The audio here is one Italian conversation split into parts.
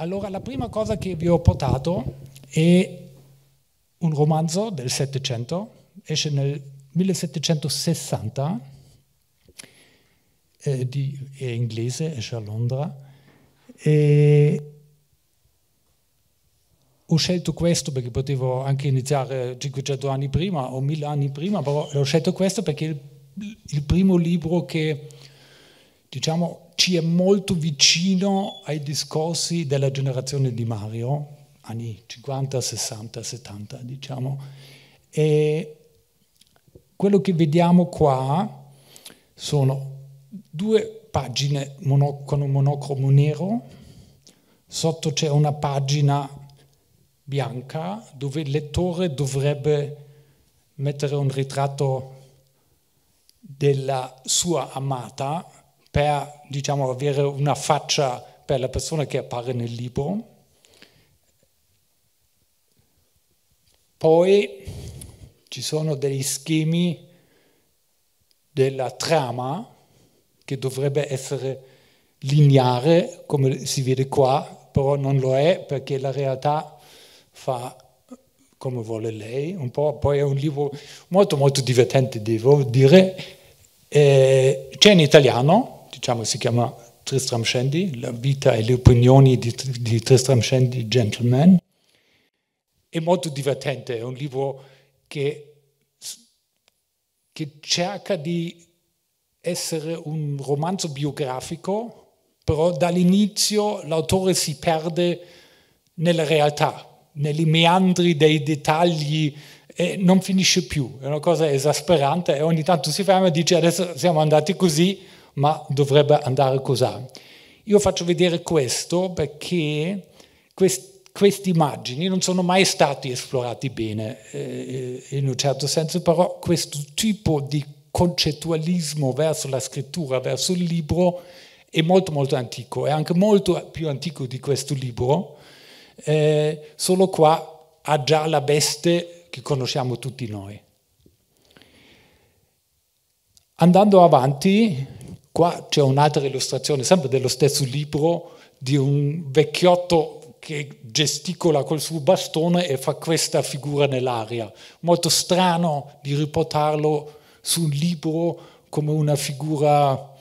Allora, la prima cosa che vi ho portato è un romanzo del Settecento, esce nel 1760, eh, di, è inglese, esce a Londra. E ho scelto questo perché potevo anche iniziare 500 anni prima o 1000 anni prima, però ho scelto questo perché è il, il primo libro che diciamo, ci è molto vicino ai discorsi della generazione di Mario, anni 50, 60, 70, diciamo. E quello che vediamo qua sono due pagine mono, con un monocromo nero, sotto c'è una pagina bianca dove il lettore dovrebbe mettere un ritratto della sua amata per diciamo, avere una faccia per la persona che appare nel libro. Poi ci sono degli schemi della trama che dovrebbe essere lineare, come si vede qua, però non lo è perché la realtà fa come vuole lei, un po'. Poi è un libro molto molto divertente, devo dire. Eh, c'è in italiano, diciamo, si chiama Tristram Shandy, La vita e le opinioni di, di Tristram Shandy, Gentleman. È molto divertente, è un libro che, che cerca di essere un romanzo biografico, però dall'inizio l'autore si perde nella realtà, nei meandri dei dettagli e non finisce più. È una cosa esasperante e ogni tanto si ferma e dice adesso siamo andati così ma dovrebbe andare così. Io faccio vedere questo perché quest, queste immagini non sono mai state esplorate bene, eh, in un certo senso, però questo tipo di concettualismo verso la scrittura, verso il libro, è molto molto antico, è anche molto più antico di questo libro, eh, solo qua ha già la veste che conosciamo tutti noi. Andando avanti, Qua c'è un'altra illustrazione, sempre dello stesso libro, di un vecchiotto che gesticola col suo bastone e fa questa figura nell'aria. Molto strano di riportarlo su un libro come una figura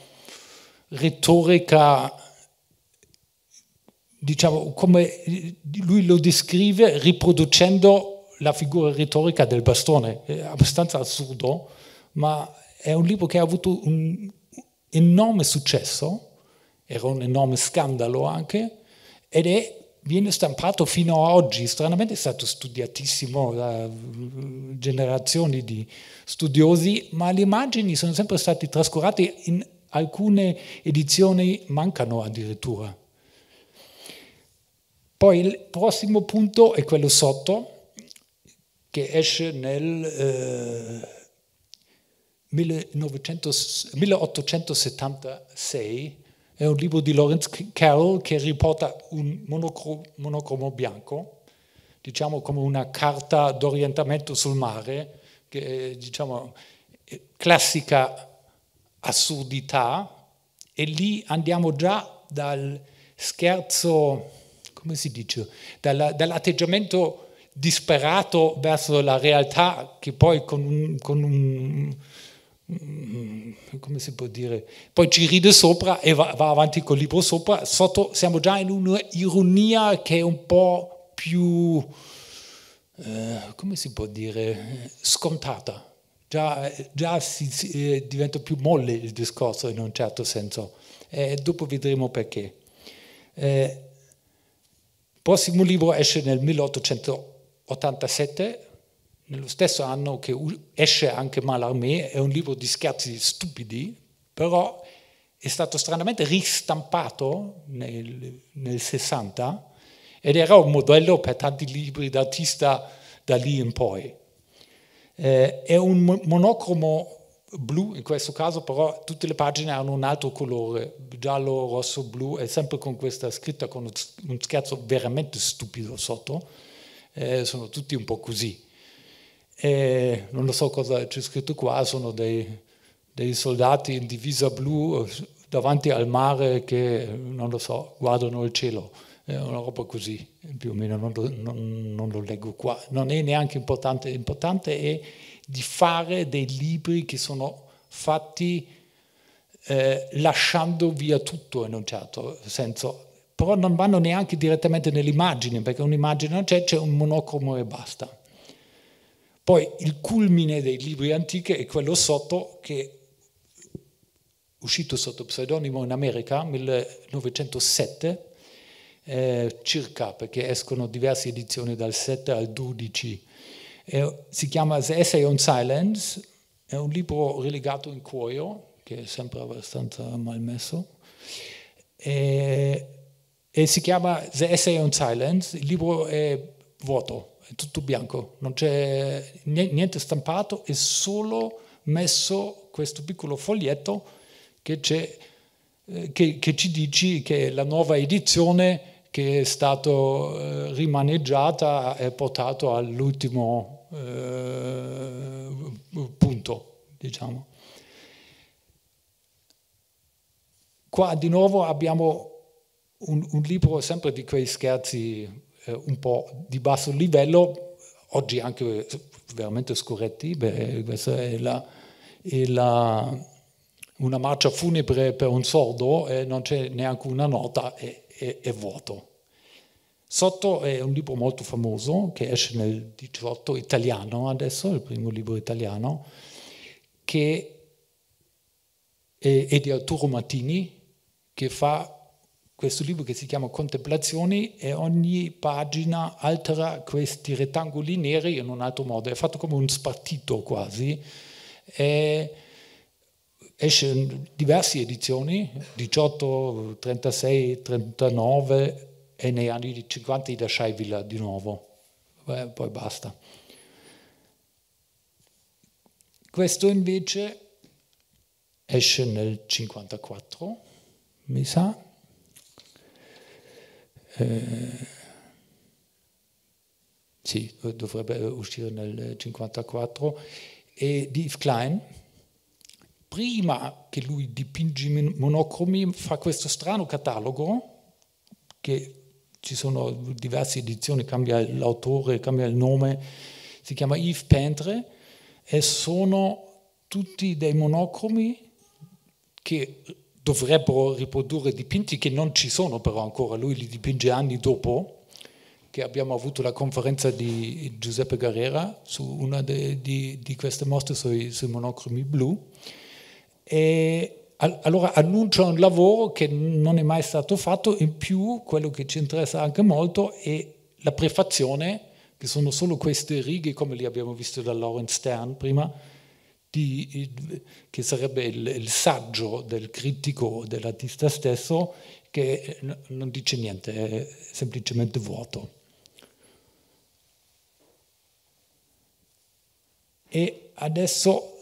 retorica, diciamo, come lui lo descrive riproducendo la figura retorica del bastone. È abbastanza assurdo, ma è un libro che ha avuto un enorme successo, era un enorme scandalo anche, ed è, viene stampato fino ad oggi, stranamente è stato studiatissimo da mm, generazioni di studiosi, ma le immagini sono sempre state trascurate, in alcune edizioni mancano addirittura. Poi il prossimo punto è quello sotto, che esce nel... Eh, 1876 è un libro di Lawrence Carroll che riporta un monocromo, monocromo bianco, diciamo come una carta d'orientamento sul mare, che è, diciamo classica assurdità, e lì andiamo già dal scherzo, come si dice, dall'atteggiamento disperato verso la realtà che poi con un, con un Mm, come si può dire, poi ci ride sopra e va, va avanti col libro sopra, sotto siamo già in un'ironia che è un po' più, eh, come si può dire, scontata, già, già si, si, eh, diventa più molle il discorso in un certo senso e dopo vedremo perché. Eh, il prossimo libro esce nel 1887 nello stesso anno che esce anche Mallarmé, è un libro di scherzi stupidi, però è stato stranamente ristampato nel, nel 60 ed era un modello per tanti libri d'artista da lì in poi. Eh, è un monocromo blu in questo caso, però tutte le pagine hanno un altro colore, giallo, rosso, blu, e sempre con questa scritta con un scherzo veramente stupido sotto, eh, sono tutti un po' così. E non lo so cosa c'è scritto qua, sono dei, dei soldati in divisa blu eh, davanti al mare che, non lo so, guardano il cielo. È una roba così, più o meno, non lo, non, non lo leggo qua. Non è neanche importante, l'importante è di fare dei libri che sono fatti eh, lasciando via tutto in un certo senso. Però non vanno neanche direttamente nell'immagine, perché un'immagine non c'è, c'è un monocromo e basta. Poi il culmine dei libri antichi è quello sotto che uscito sotto pseudonimo in America nel 1907 eh, circa, perché escono diverse edizioni dal 7 al 12. Eh, si chiama The Essay on Silence, è un libro relegato in cuoio, che è sempre abbastanza malmesso, eh, e si chiama The Essay on Silence, il libro è vuoto, è tutto bianco, non c'è niente stampato, è solo messo questo piccolo foglietto che, eh, che, che ci dice che la nuova edizione che è stata eh, rimaneggiata è portata all'ultimo eh, punto, diciamo. Qua di nuovo abbiamo un, un libro sempre di quei scherzi eh, un po' di basso livello, oggi anche eh, veramente scorretti, scorrettibile, questa è, la, è la, una marcia funebre per un sordo e eh, non c'è neanche una nota, è, è, è vuoto. Sotto è un libro molto famoso che esce nel 18 italiano adesso, il primo libro italiano, che è, è di Arturo Mattini, che fa questo libro che si chiama Contemplazioni e ogni pagina altera questi rettangoli neri in un altro modo, è fatto come un spartito quasi. E esce diverse edizioni, 18, 36, 39 e nei anni 50 da Scheivilla di nuovo. Beh, poi basta. Questo invece esce nel 54, mi sa eh, sì, dovrebbe uscire nel 1954, E di Yves Klein, prima che lui dipinge i monocromi, fa questo strano catalogo che ci sono diverse edizioni, cambia l'autore, cambia il nome, si chiama Yves Pentre e sono tutti dei monocromi che dovrebbero riprodurre dipinti che non ci sono però ancora, lui li dipinge anni dopo, che abbiamo avuto la conferenza di Giuseppe Guerrera su una de, di, di, queste mostre sui, sui monocromi blu. E allora annuncia un lavoro che non è mai stato fatto, in più quello che ci interessa anche molto è la prefazione, che sono solo queste righe come le abbiamo viste da Lawrence Stern prima, di, che sarebbe il, il, saggio del critico, dell'artista stesso, che non dice niente, è semplicemente vuoto. E adesso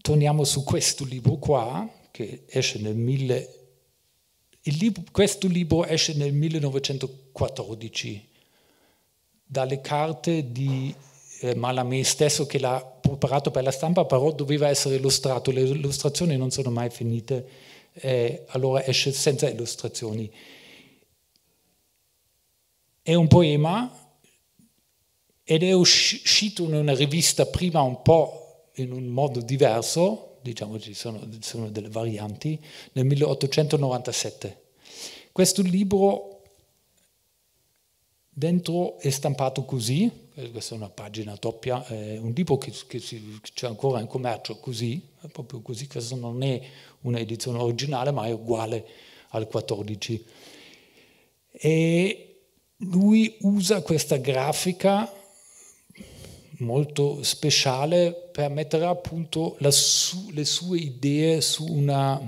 torniamo su questo libro qua, che esce nel 1000. Libro, questo libro esce nel 1914 dalle carte di eh, Malami stesso che l'ha preparato per la stampa, però doveva essere illustrato. Le illustrazioni non sono mai finite, eh, allora esce senza illustrazioni. È un poema ed è uscito in una rivista prima un po' in un modo diverso, diciamo ci sono, sono delle varianti, nel 1897. Questo libro dentro è stampato così, eh, questa è una pagina doppia, è eh, un libro che, che c'è ancora in commercio così, eh, proprio così, questo non è un'edizione originale ma è uguale al 14. E lui usa questa grafica molto speciale per mettere a punto su, le sue idee su una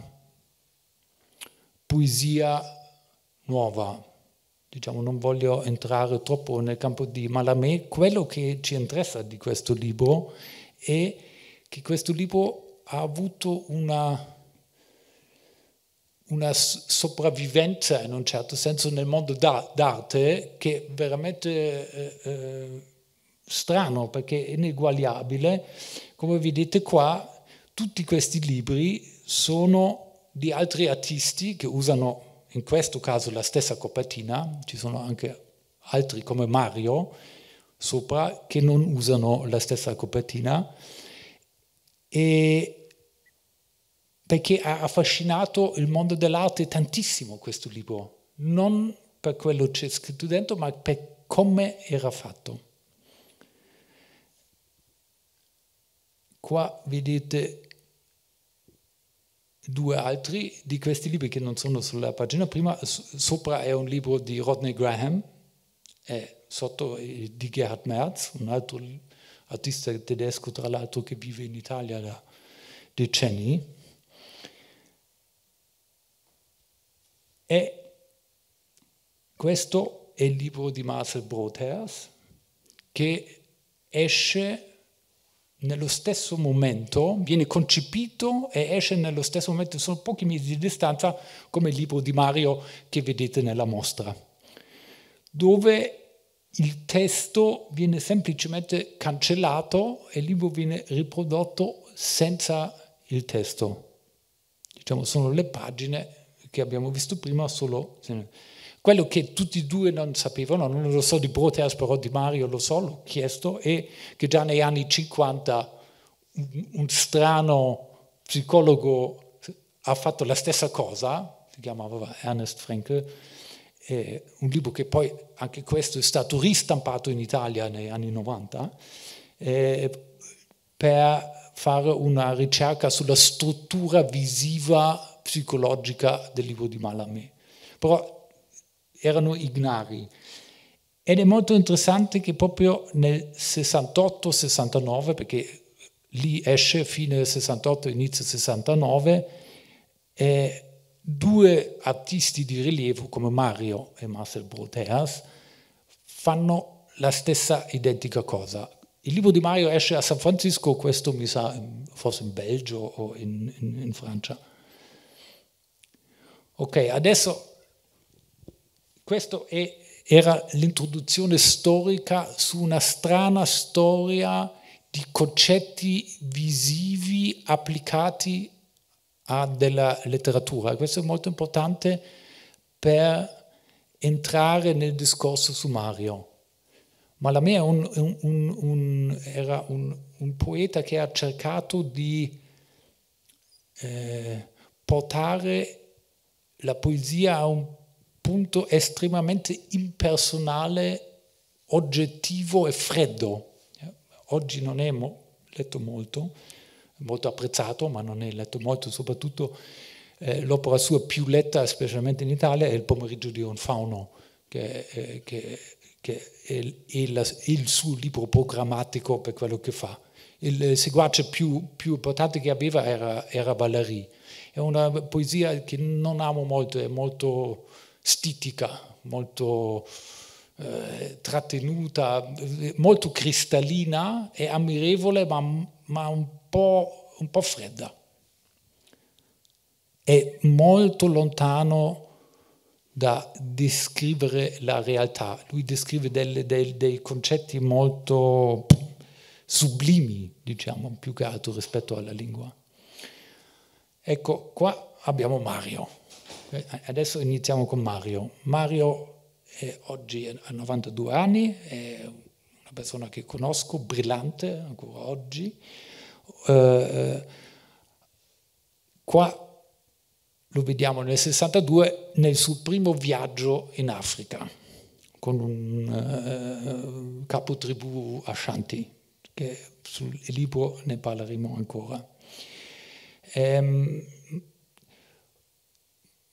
poesia nuova, diciamo, non voglio entrare troppo nel campo di Malamé, quello che ci interessa di questo libro è che questo libro ha avuto una, una sopravvivenza in un certo senso nel mondo d'arte che è veramente eh, eh, strano perché è ineguagliabile. Come vedete qua, tutti questi libri sono di altri artisti che usano in questo caso la stessa copertina, ci sono anche altri come Mario sopra che non usano la stessa copertina e perché ha affascinato il mondo dell'arte tantissimo questo libro, non per quello che c'è scritto dentro, ma per come era fatto. Qua vedete due altri di questi libri che non sono sulla pagina prima. Sopra è un libro di Rodney Graham e sotto è eh, di Gerhard Merz, un altro artista tedesco tra l'altro che vive in Italia da decenni. E questo è il libro di Marcel Brothers che esce nello stesso momento, viene concepito e esce nello stesso momento, sono pochi mesi di distanza, come il libro di Mario che vedete nella mostra, dove il testo viene semplicemente cancellato e il libro viene riprodotto senza il testo. Diciamo, sono le pagine che abbiamo visto prima solo... Quello che tutti e due non sapevano, non lo so di Proteas, però di Mario lo so, l'ho chiesto, è che già negli anni 50 un strano psicologo ha fatto la stessa cosa, si chiamava Ernest Frenkel, eh, un libro che poi anche questo è stato ristampato in Italia negli anni 90, eh, per fare una ricerca sulla struttura visiva psicologica del libro di Malamé. Però erano ignari. Ed è molto interessante che proprio nel 68-69, perché lì esce fine 68, inizio 69, eh, due artisti di rilievo come Mario e Marcel Broteas fanno la stessa identica cosa. Il libro di Mario esce a San Francisco, questo mi sa forse in Belgio o in, in, in Francia. Ok, adesso questa era l'introduzione storica su una strana storia di concetti visivi applicati a della letteratura. Questo è molto importante per entrare nel discorso sommario. Malamè un, un, un, era un, poeta che ha cercato di eh, portare la poesia a un punto estremamente impersonale, oggettivo e freddo. Oggi non è mo letto molto, molto apprezzato, ma non è letto molto, soprattutto eh, l'opera sua più letta, specialmente in Italia, è Il pomeriggio di un fauno, che, eh, che, che è, è, la, è, il suo libro programmatico per quello che fa. Il seguace più, più importante che aveva era, era Valerie. È una poesia che non amo molto, è molto stitica, molto eh, trattenuta, molto cristallina e ammirevole, ma, ma un, po', un po' fredda. È molto lontano da descrivere la realtà. Lui descrive delle, dei, dei concetti molto sublimi, diciamo, più che altro rispetto alla lingua. Ecco, qua abbiamo Mario. Eh, adesso iniziamo con Mario. Mario è oggi ha 92 anni, è una persona che conosco, brillante ancora oggi. Eh, eh qua lo vediamo nel 62 nel suo primo viaggio in Africa con un eh, capo tribù Ashanti, che sul libro ne parleremo ancora. Ehm,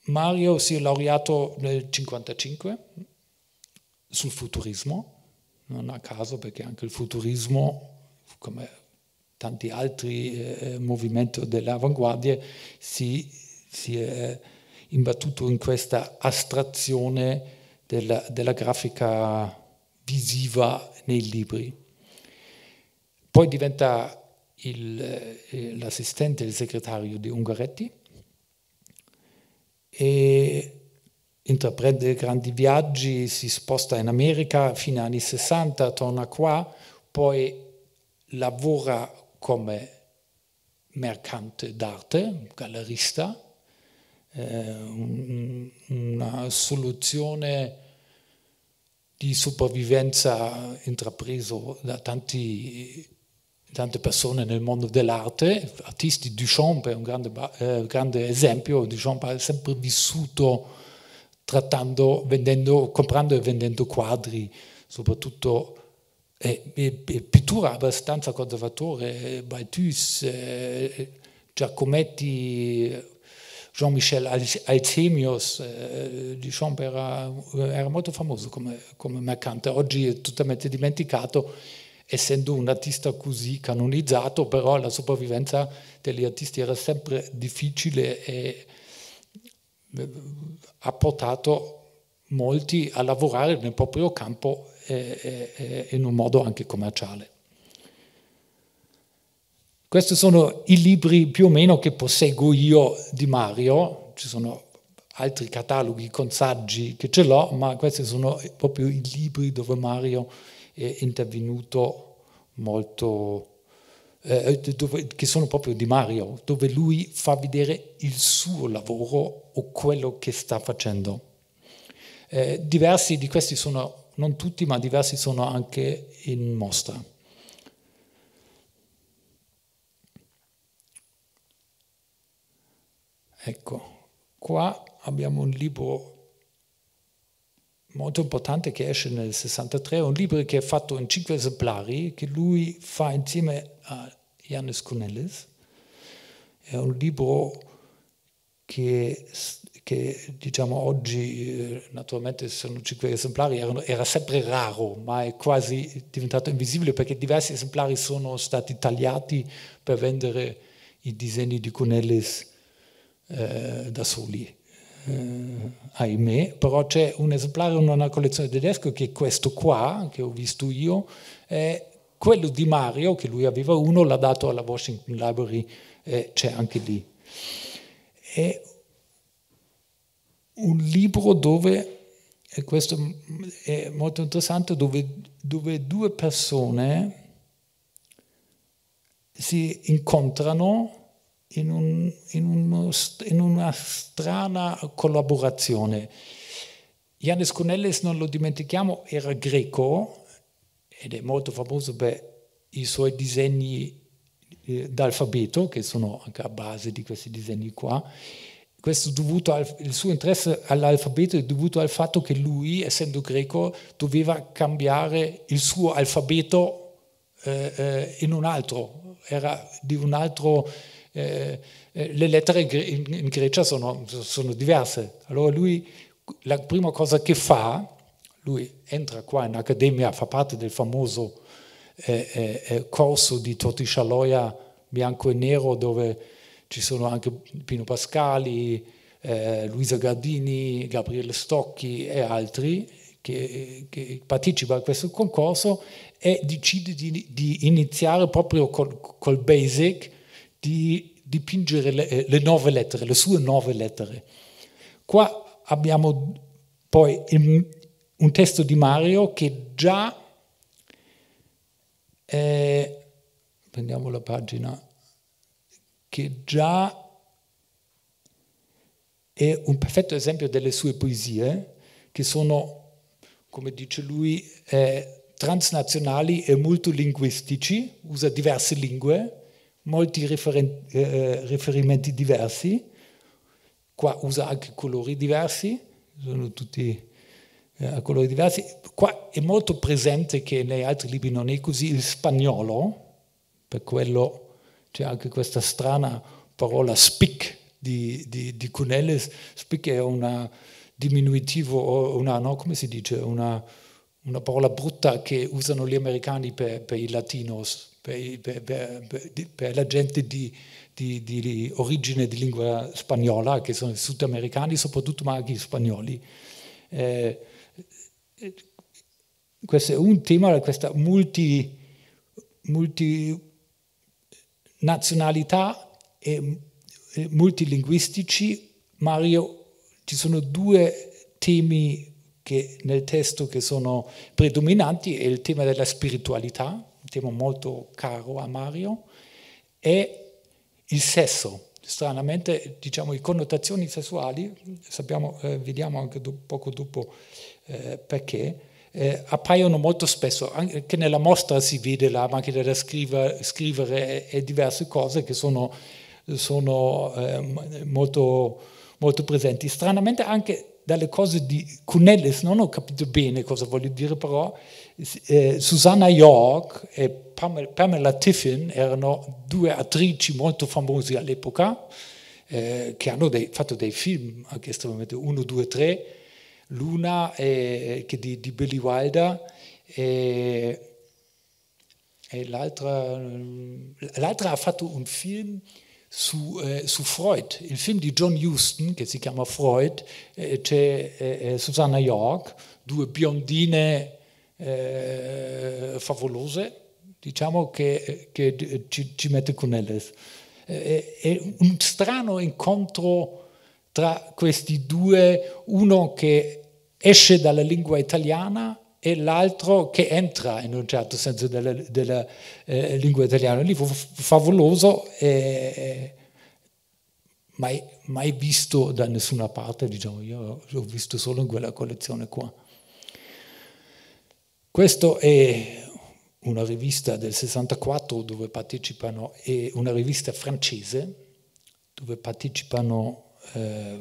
Mario si è laureato nel 1955 sul futurismo, non a caso perché anche il futurismo, come tanti altri eh, movimenti dell'avanguardia, si, si, è imbattuto in questa astrazione della, della grafica visiva nei libri. Poi diventa eh, l'assistente, il, il segretario di Ungaretti, e intraprende grandi viaggi, si sposta in America fino agli anni 60, torna qua, poi lavora come mercante d'arte, gallerista, eh, una soluzione di sopravvivenza intrapreso da tanti tante persone nel mondo dell'arte, artisti, Duchamp è un grande, eh, grande esempio, Duchamp ha sempre vissuto trattando, vendendo, comprando e vendendo quadri, soprattutto eh, eh, pittura abbastanza conservatore, eh, Balthus, eh, Giacometti, Jean-Michel Alzemius, eh, Duchamp era, era, molto famoso come, come mercante, oggi è totalmente dimenticato essendo un artista così canonizzato, però la sopravvivenza degli artisti era sempre difficile e eh, ha portato molti a lavorare nel proprio campo e, e, e in un modo anche commerciale. Questi sono i libri più o meno che posseggo io di Mario, ci sono altri cataloghi con saggi che ce l'ho, ma questi sono proprio i libri dove Mario è intervenuto molto, eh, eh, dove, che sono proprio di Mario, dove lui fa vedere il suo lavoro o quello che sta facendo. Eh, diversi di questi sono, non tutti, ma diversi sono anche in mostra. Ecco, qua abbiamo un libro molto importante che esce nel 63, un libro che è fatto in cinque esemplari, che lui fa insieme a Janis Cornelis. È un libro che, che diciamo oggi, eh, naturalmente sono cinque esemplari, erano, era sempre raro, ma è quasi diventato invisibile perché diversi esemplari sono stati tagliati per vendere i disegni di Cornelis eh, da soli eh, ahimè, però c'è un esemplare in una collezione tedesca che è questo qua, che ho visto io, eh, quello di Mario, che lui aveva uno, l'ha dato alla Washington Library, eh, c'è anche lì. È un libro dove, e questo è molto interessante, dove, dove due persone si incontrano in, un, in, uno, in una strana collaborazione. Iannis Kunellis, non lo dimentichiamo, era greco ed è molto famoso per i suoi disegni eh, d'alfabeto, che sono anche a base di questi disegni qua. Questo dovuto Al, il suo interesse all'alfabeto è dovuto al fatto che lui, essendo greco, doveva cambiare il suo alfabeto eh, eh in un altro, era di un altro eh, eh, le lettere in Grecia sono, sono diverse. Allora lui, la prima cosa che fa, lui entra qua in accademia, fa parte del famoso eh, eh, eh corso di Toti Scialoia bianco e nero dove ci sono anche Pino Pascali, eh, Luisa Gardini, Gabriele Stocchi e altri che, che partecipa a questo concorso e decide di, di iniziare proprio col, col basic di dipingere le, eh, le nove lettere, le sue nove lettere. Qua abbiamo poi un testo di Mario che già, eh, prendiamo la pagina, che già è un perfetto esempio delle sue poesie, che sono, come dice lui, eh, transnazionali e multilinguistici, usa diverse lingue, molti referen- eh, eh, riferimenti diversi, qua usa anche colori diversi, sono tutti eh, a colori diversi, qua è molto presente che negli altri libri non è così il spagnolo, per quello c'è anche questa strana parola spic di, di, di Cunelles, spic è un diminutivo, una, no, come si dice, una, una parola brutta che usano gli americani per, per i latinos, per, per, per, per la gente di, di, di, origine di lingua spagnola, che sono sudamericani soprattutto, ma anche spagnoli. Eh, questo è un tema, questa multi, multinazionalità e, e multilinguistici. Mario, ci sono due temi che nel testo che sono predominanti, è il tema della spiritualità tema molto caro a Mario, è il sesso. Stranamente, diciamo, le connotazioni sessuali, sappiamo, eh, vediamo anche do, poco dopo eh, perché, eh, appaiono molto spesso, anche nella mostra si vede la macchina da scrivere, scrivere e, e, diverse cose che sono, sono ehm, molto, molto presenti. Stranamente anche dalle cose di Cunellis, non ho capito bene cosa voglio dire, però eh, Susanna York e Pamela Tiffin erano due attrici molto famose all'epoca eh, che hanno dei, fatto dei film anche estremamente 1, 2, 3 l'una eh, di, di, Billy Wilder e, e l'altra, mm, l'altra ha fatto un film su, eh, su, Freud, il film di John Huston che si chiama Freud, eh, c'è eh, eh Susanna York, due biondine eh, favolose, diciamo che, che eh, ci, ci, mette con Ellis. Eh, è un strano incontro tra questi due, uno che esce dalla lingua italiana e l'altro che entra in un certo senso della, della eh, lingua italiana. Un libro favoloso, eh, mai, mai, visto da nessuna parte, diciamo, io l'ho visto solo in quella collezione qua. Questa è una rivista del 64 dove partecipano, è una rivista francese dove partecipano eh,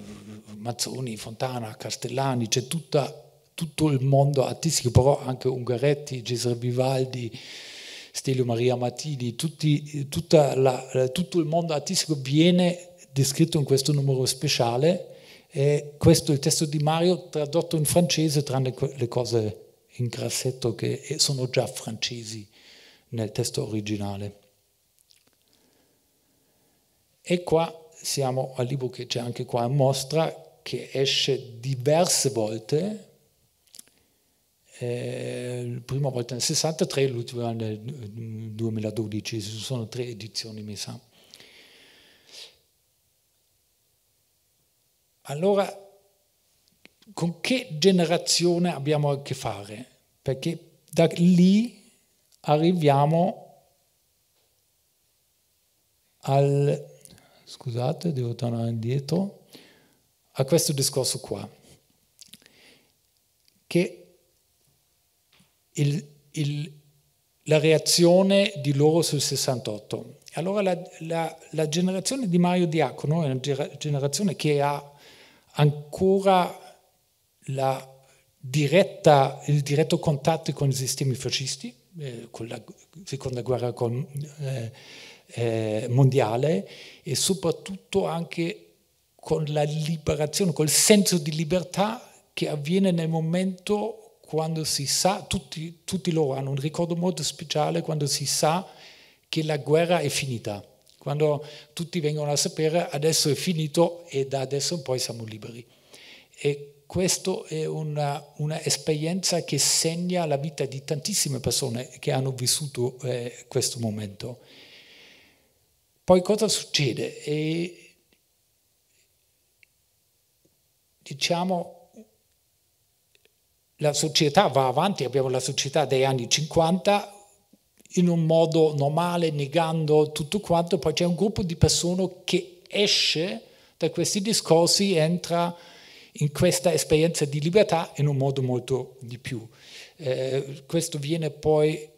Mazzoni, Fontana, Castellani, c'è tutta tutto il mondo artistico, però anche Ungaretti, Cesare Vivaldi, Stelio Maria Matini, tutti, la, tutto il mondo artistico viene descritto in questo numero speciale. E questo è il testo di Mario tradotto in francese, tranne le cose in grassetto che sono già francesi nel testo originale. E qua siamo al libro che c'è anche qua in mostra, che esce diverse volte, eh, prima volta nel 63, l'ultima nel 2012, ci sono tre edizioni mi sa. Allora con che generazione abbiamo a che fare, perché da lì arriviamo al, scusate, devo tornare indietro, a questo discorso qua, che il, il, la reazione di loro sul 68. Allora la, la, la generazione di Mario Diacono è una generazione che ha ancora diretta, il diretto contatto con i sistemi fascisti, eh, con la seconda guerra con, eh, eh, mondiale e soprattutto anche con la liberazione, col senso di libertà che avviene nel momento quando si sa, tutti, tutti loro hanno un ricordo molto speciale quando si sa che la guerra è finita quando tutti vengono a sapere adesso è finito e da adesso in poi siamo liberi. E questa è un'esperienza che segna la vita di tantissime persone che hanno vissuto eh, questo momento. Poi cosa succede? E, diciamo, la società va avanti, abbiamo la società degli anni 50 in un modo normale, negando tutto quanto, poi c'è un gruppo di persone che esce da questi discorsi, entra in questa esperienza di libertà in un modo molto di più. Eh, questo viene poi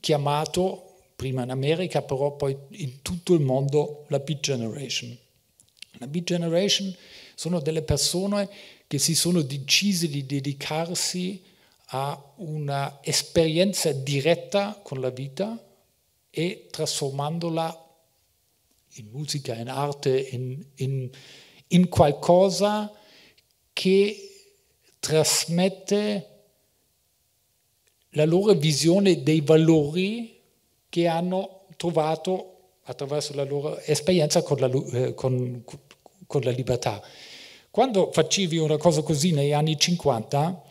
chiamato, prima in America, però poi in tutto il mondo, la Beat Generation. La Beat Generation sono delle persone che si sono decise di dedicarsi a una esperienza diretta con la vita e trasformandola in musica, in arte, in, in, in qualcosa che trasmette la loro visione dei valori che hanno trovato attraverso la loro esperienza con la, eh, con, con la libertà. Quando facevi una cosa così negli anni 50,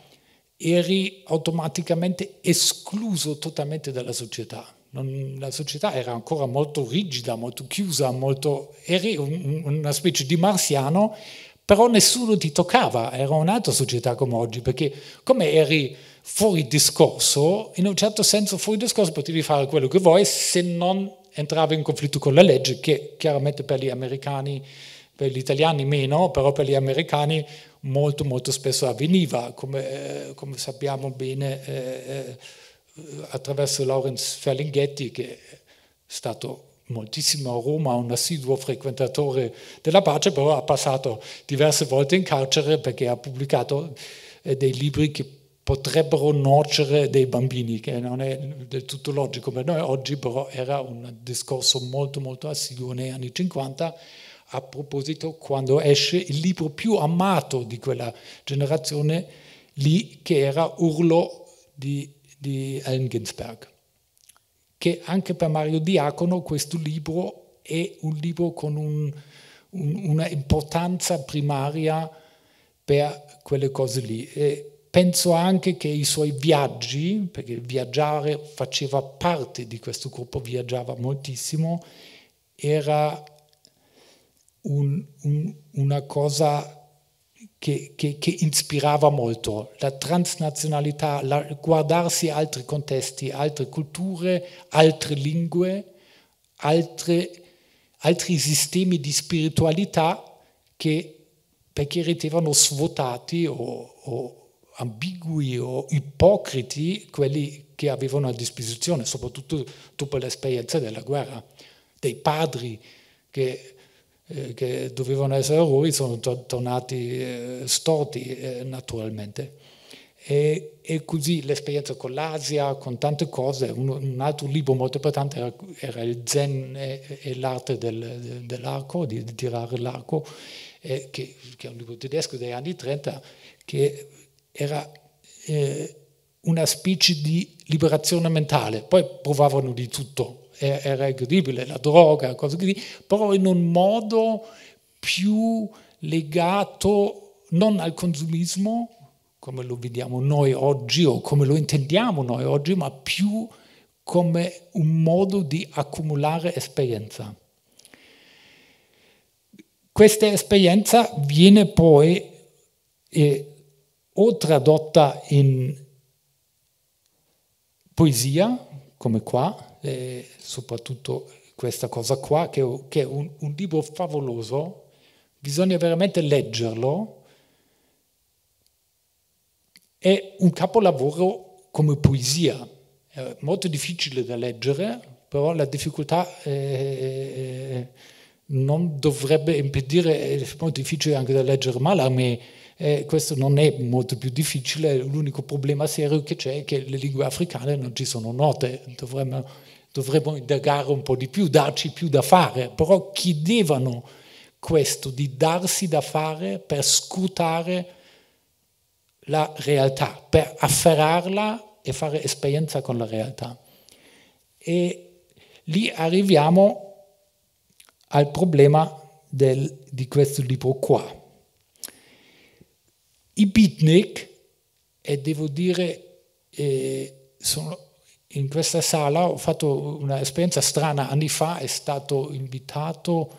eri automaticamente escluso totalmente dalla società. Non, la società era ancora molto rigida, molto chiusa, molto, eri un, una specie di marziano però nessuno ti toccava, era un'altra società come oggi, perché come eri fuori discorso, in un certo senso fuori discorso potevi fare quello che vuoi se non entravi in conflitto con la legge, che chiaramente per gli americani, per gli italiani meno, però per gli americani molto molto spesso avveniva, come, eh, come sappiamo bene eh, eh, attraverso Lawrence Ferlinghetti che è stato moltissimo a Roma, un assiduo frequentatore della pace, però ha passato diverse volte in carcere perché ha pubblicato eh, dei libri che potrebbero nuocere dei bambini, che non è del tutto logico per noi oggi, però era un discorso molto molto assiduo negli anni 50. A proposito, quando esce il libro più amato di quella generazione, lì che era Urlo di, di Allen Ginsberg che anche per Mario Diacono questo libro è un libro con un, un, una importanza primaria per quelle cose lì. E penso anche che i suoi viaggi, perché viaggiare faceva parte di questo gruppo, viaggiava moltissimo, era un, una cosa che, che, che ispirava molto, la transnazionalità, la, guardarsi altri contesti, altre culture, altre lingue, altre, altri sistemi di spiritualità che perché ritenevano svuotati o, o ambigui o ipocriti quelli che avevano a disposizione, soprattutto dopo l'esperienza della guerra, dei padri che eh, che dovevano essere errori sono to- tornati eh, storti eh, naturalmente. E, e, così l'esperienza con l'Asia, con tante cose, un, un altro libro molto importante era, era il Zen e, e l'arte del, dell'arco, di, di, tirare l'arco, eh, che, che, è un libro tedesco degli anni 30, che era eh, una specie di liberazione mentale. Poi provavano di tutto, era incredibile, la droga, cose così, però in un modo più legato non al consumismo, come lo vediamo noi oggi o come lo intendiamo noi oggi, ma più come un modo di accumulare esperienza. Questa esperienza viene poi eh, o tradotta in poesia, come qua, eh, soprattutto questa cosa qua, che, che è un, un libro favoloso, bisogna veramente leggerlo, è un capolavoro come poesia, è molto difficile da leggere, però la difficoltà eh, eh non dovrebbe impedire, è molto difficile anche da leggere Mallarmé, eh, questo non è molto più difficile, l'unico problema serio che c'è è che le lingue africane non ci sono note, dovremmo dovremmo indagare un po' di più, darci più da fare, però chiedevano questo, di darsi da fare per scrutare la realtà, per afferrarla e fare esperienza con la realtà. E lì arriviamo al problema del, di questo libro qua. I beatnik, e devo dire, eh, sono in questa sala ho fatto un'esperienza strana, anni fa è stato invitato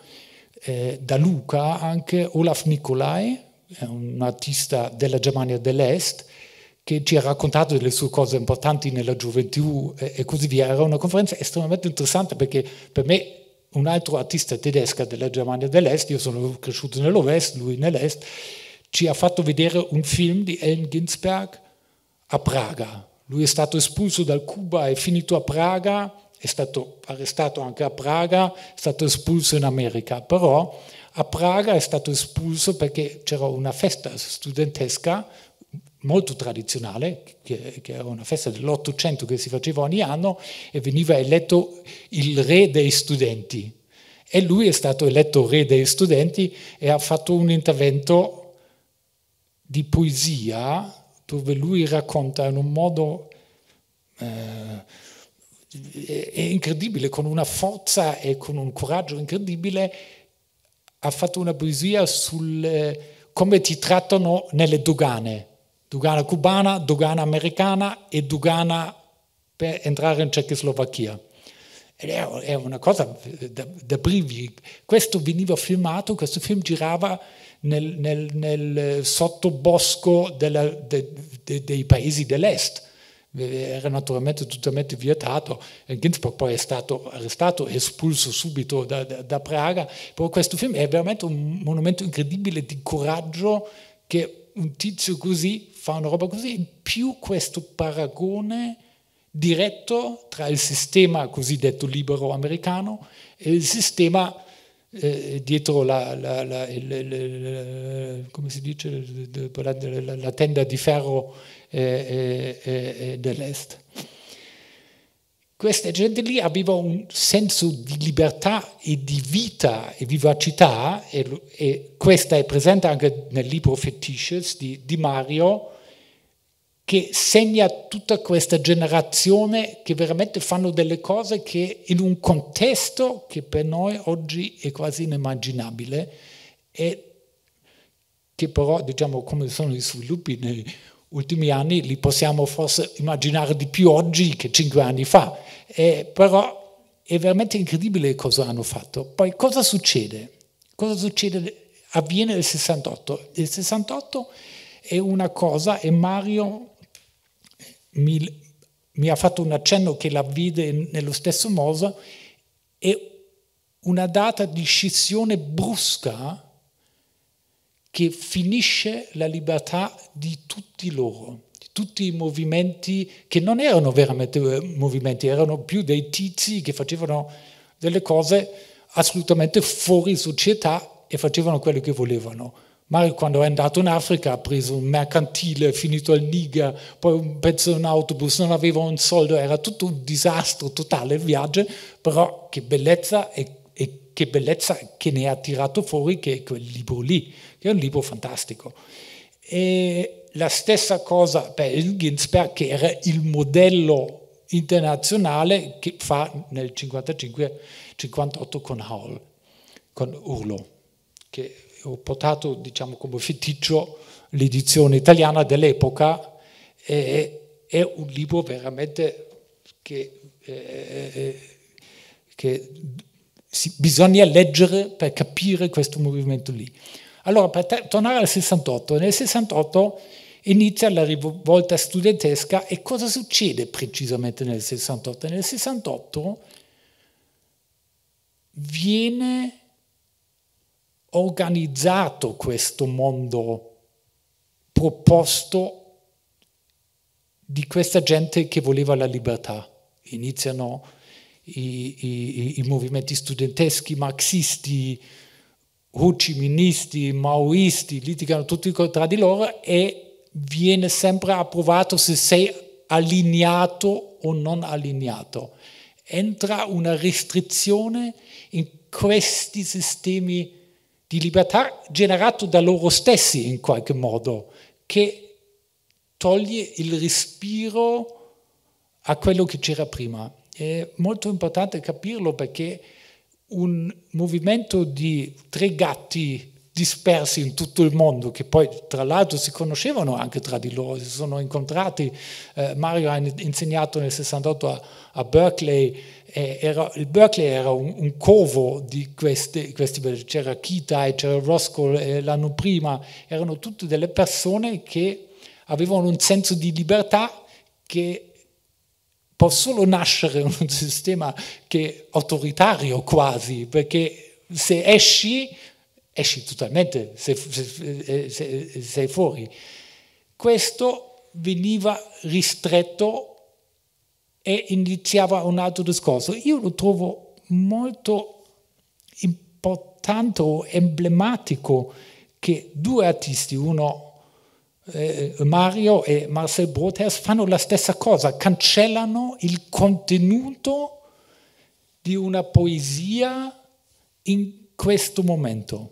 eh, da Luca anche Olaf Nicolai, un artista della Germania dell'Est, che ci ha raccontato delle sue cose importanti nella gioventù eh, e così via. Era una conferenza estremamente interessante perché per me un altro artista tedesco della Germania dell'Est, io sono cresciuto nell'Ovest, lui nell'Est, ci ha fatto vedere un film di Ellen Ginsberg a Praga lui è stato espulso dal Cuba, è finito a Praga, è stato arrestato anche a Praga, è stato espulso in America, però a Praga è stato espulso perché c'era una festa studentesca molto tradizionale, che, che era una festa dell'Ottocento che si faceva ogni anno e veniva eletto il re dei studenti. E lui è stato eletto re dei studenti e ha fatto un intervento di poesia dove lui racconta in un modo eh, è incredibile, con una forza e con un coraggio incredibile, ha fatto una poesia sul eh, come ti trattano nelle dogane, dogana cubana, dogana americana e dogana per entrare in Cecoslovacchia. Ed è una cosa da, da brividi. Questo veniva filmato, questo film girava nel, nel, nel eh, sottobosco della, de, de, dei paesi dell'est. Eh, era naturalmente totalmente vietato. Ginsburg poi è stato arrestato, e espulso subito da, da, da Praga. Però questo film è veramente un monumento incredibile di coraggio che un tizio così fa una roba così, in più questo paragone diretto tra il sistema cosiddetto libero americano e il sistema eh, eh, dietro la, la, la, il, dice, la, tenda di ferro eh, eh, dell'est. Questa gente lì aveva un senso di libertà e di vita e vivacità e, e questa è presente anche nel libro Fetishes di, di Mario, che segna tutta questa generazione che veramente fanno delle cose che in un contesto che per noi oggi è quasi inimmaginabile e che però, diciamo, come sono i sviluppi negli ultimi anni, li possiamo forse immaginare di più oggi che cinque anni fa. E però è veramente incredibile cosa hanno fatto. Poi cosa succede? Cosa succede? Avviene il 68. Il 68 è una cosa e Mario mi, mi ha fatto un accenno che la vide nello stesso modo e una data di scissione brusca che finisce la libertà di tutti loro, di tutti i movimenti che non erano veramente eh, movimenti, erano più dei tizi che facevano delle cose assolutamente fuori società e facevano quello che volevano. Mario quando è andato in Africa ha preso un mercantile, è finito al Niger, poi un pezzo di un autobus, non aveva un soldo, era tutto un disastro totale il viaggio, però che bellezza e, e che bellezza che ne ha tirato fuori che è quel libro lì, che è un libro fantastico. E la stessa cosa per il Ginsberg, che era il modello internazionale che fa nel 1955-58 con Howell, con Urlo, che ho portato diciamo, come feticcio l'edizione italiana dell'epoca, è, è, un libro veramente che, eh, eh, eh, che si, bisogna leggere per capire questo movimento lì. Allora, per tornare al 68, nel 68 inizia la rivolta studentesca e cosa succede precisamente nel 68? Nel 68 viene organizzato questo mondo proposto di questa gente che voleva la libertà. Iniziano i, i, i movimenti studenteschi marxisti, huciministi, maoisti, litigano tutti tra di loro e viene sempre approvato se sei allineato o non allineato. Entra una restrizione in questi sistemi di libertà generato da loro stessi in qualche modo, che toglie il respiro a quello che c'era prima. È molto importante capirlo perché un movimento di tre gatti dispersi in tutto il mondo, che poi tra l'altro si conoscevano anche tra di loro, si sono incontrati. Eh, Mario ha insegnato nel 68 a, a Berkeley eh, era, il Berkeley era un, un covo di queste, queste c'era e c'era Roscoe eh, l'anno prima, erano tutte delle persone che avevano un senso di libertà che può solo nascere in un sistema che è autoritario quasi, perché se esci, esci totalmente, se, eh, se, se, sei fuori. Questo veniva ristretto e iniziava un altro discorso. Io lo trovo molto importante o emblematico che due artisti, uno eh, Mario e Marcel Brothers, fanno la stessa cosa, cancellano il contenuto di una poesia in questo momento.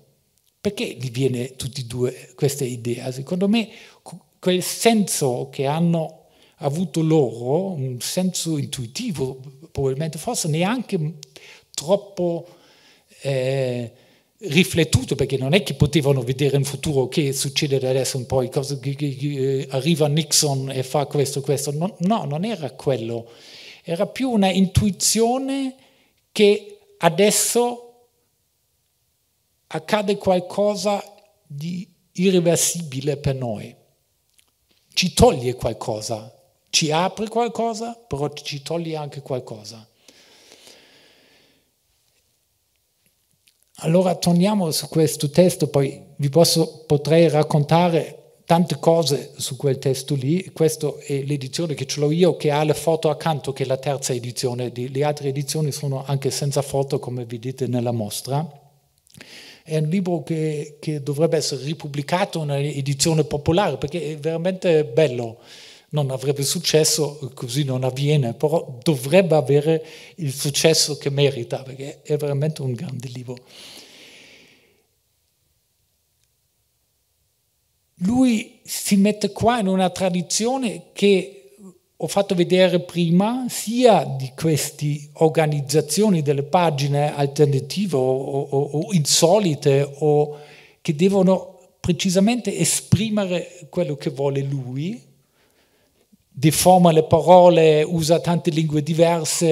Perché gli viene tutte e due questa idea? Secondo me quel senso che hanno avuto loro un senso intuitivo, probabilmente forse neanche troppo eh, riflettuto, perché non è che potevano vedere in futuro che succede da adesso in poi, cosa, arriva Nixon e fa questo, questo. No, no, non era quello, era più una intuizione che adesso accade qualcosa di irreversibile per noi, ci toglie qualcosa ci apre qualcosa, però ci toglie anche qualcosa. Allora torniamo su questo testo, poi vi posso, potrei raccontare tante cose su quel testo lì, questa è l'edizione che ce l'ho io, che ha le foto accanto, che è la terza edizione, le altre edizioni sono anche senza foto, come vedete nella mostra. È un libro che, che dovrebbe essere ripubblicato in un'edizione popolare, perché è veramente bello non avrebbe successo, così non avviene, però dovrebbe avere il successo che merita, perché è veramente un grande libro. Lui si mette qua in una tradizione che ho fatto vedere prima, sia di queste organizzazioni delle pagine alternative o, o, o insolite, o che devono precisamente esprimere quello che vuole lui, deforma le parole, usa tante lingue diverse,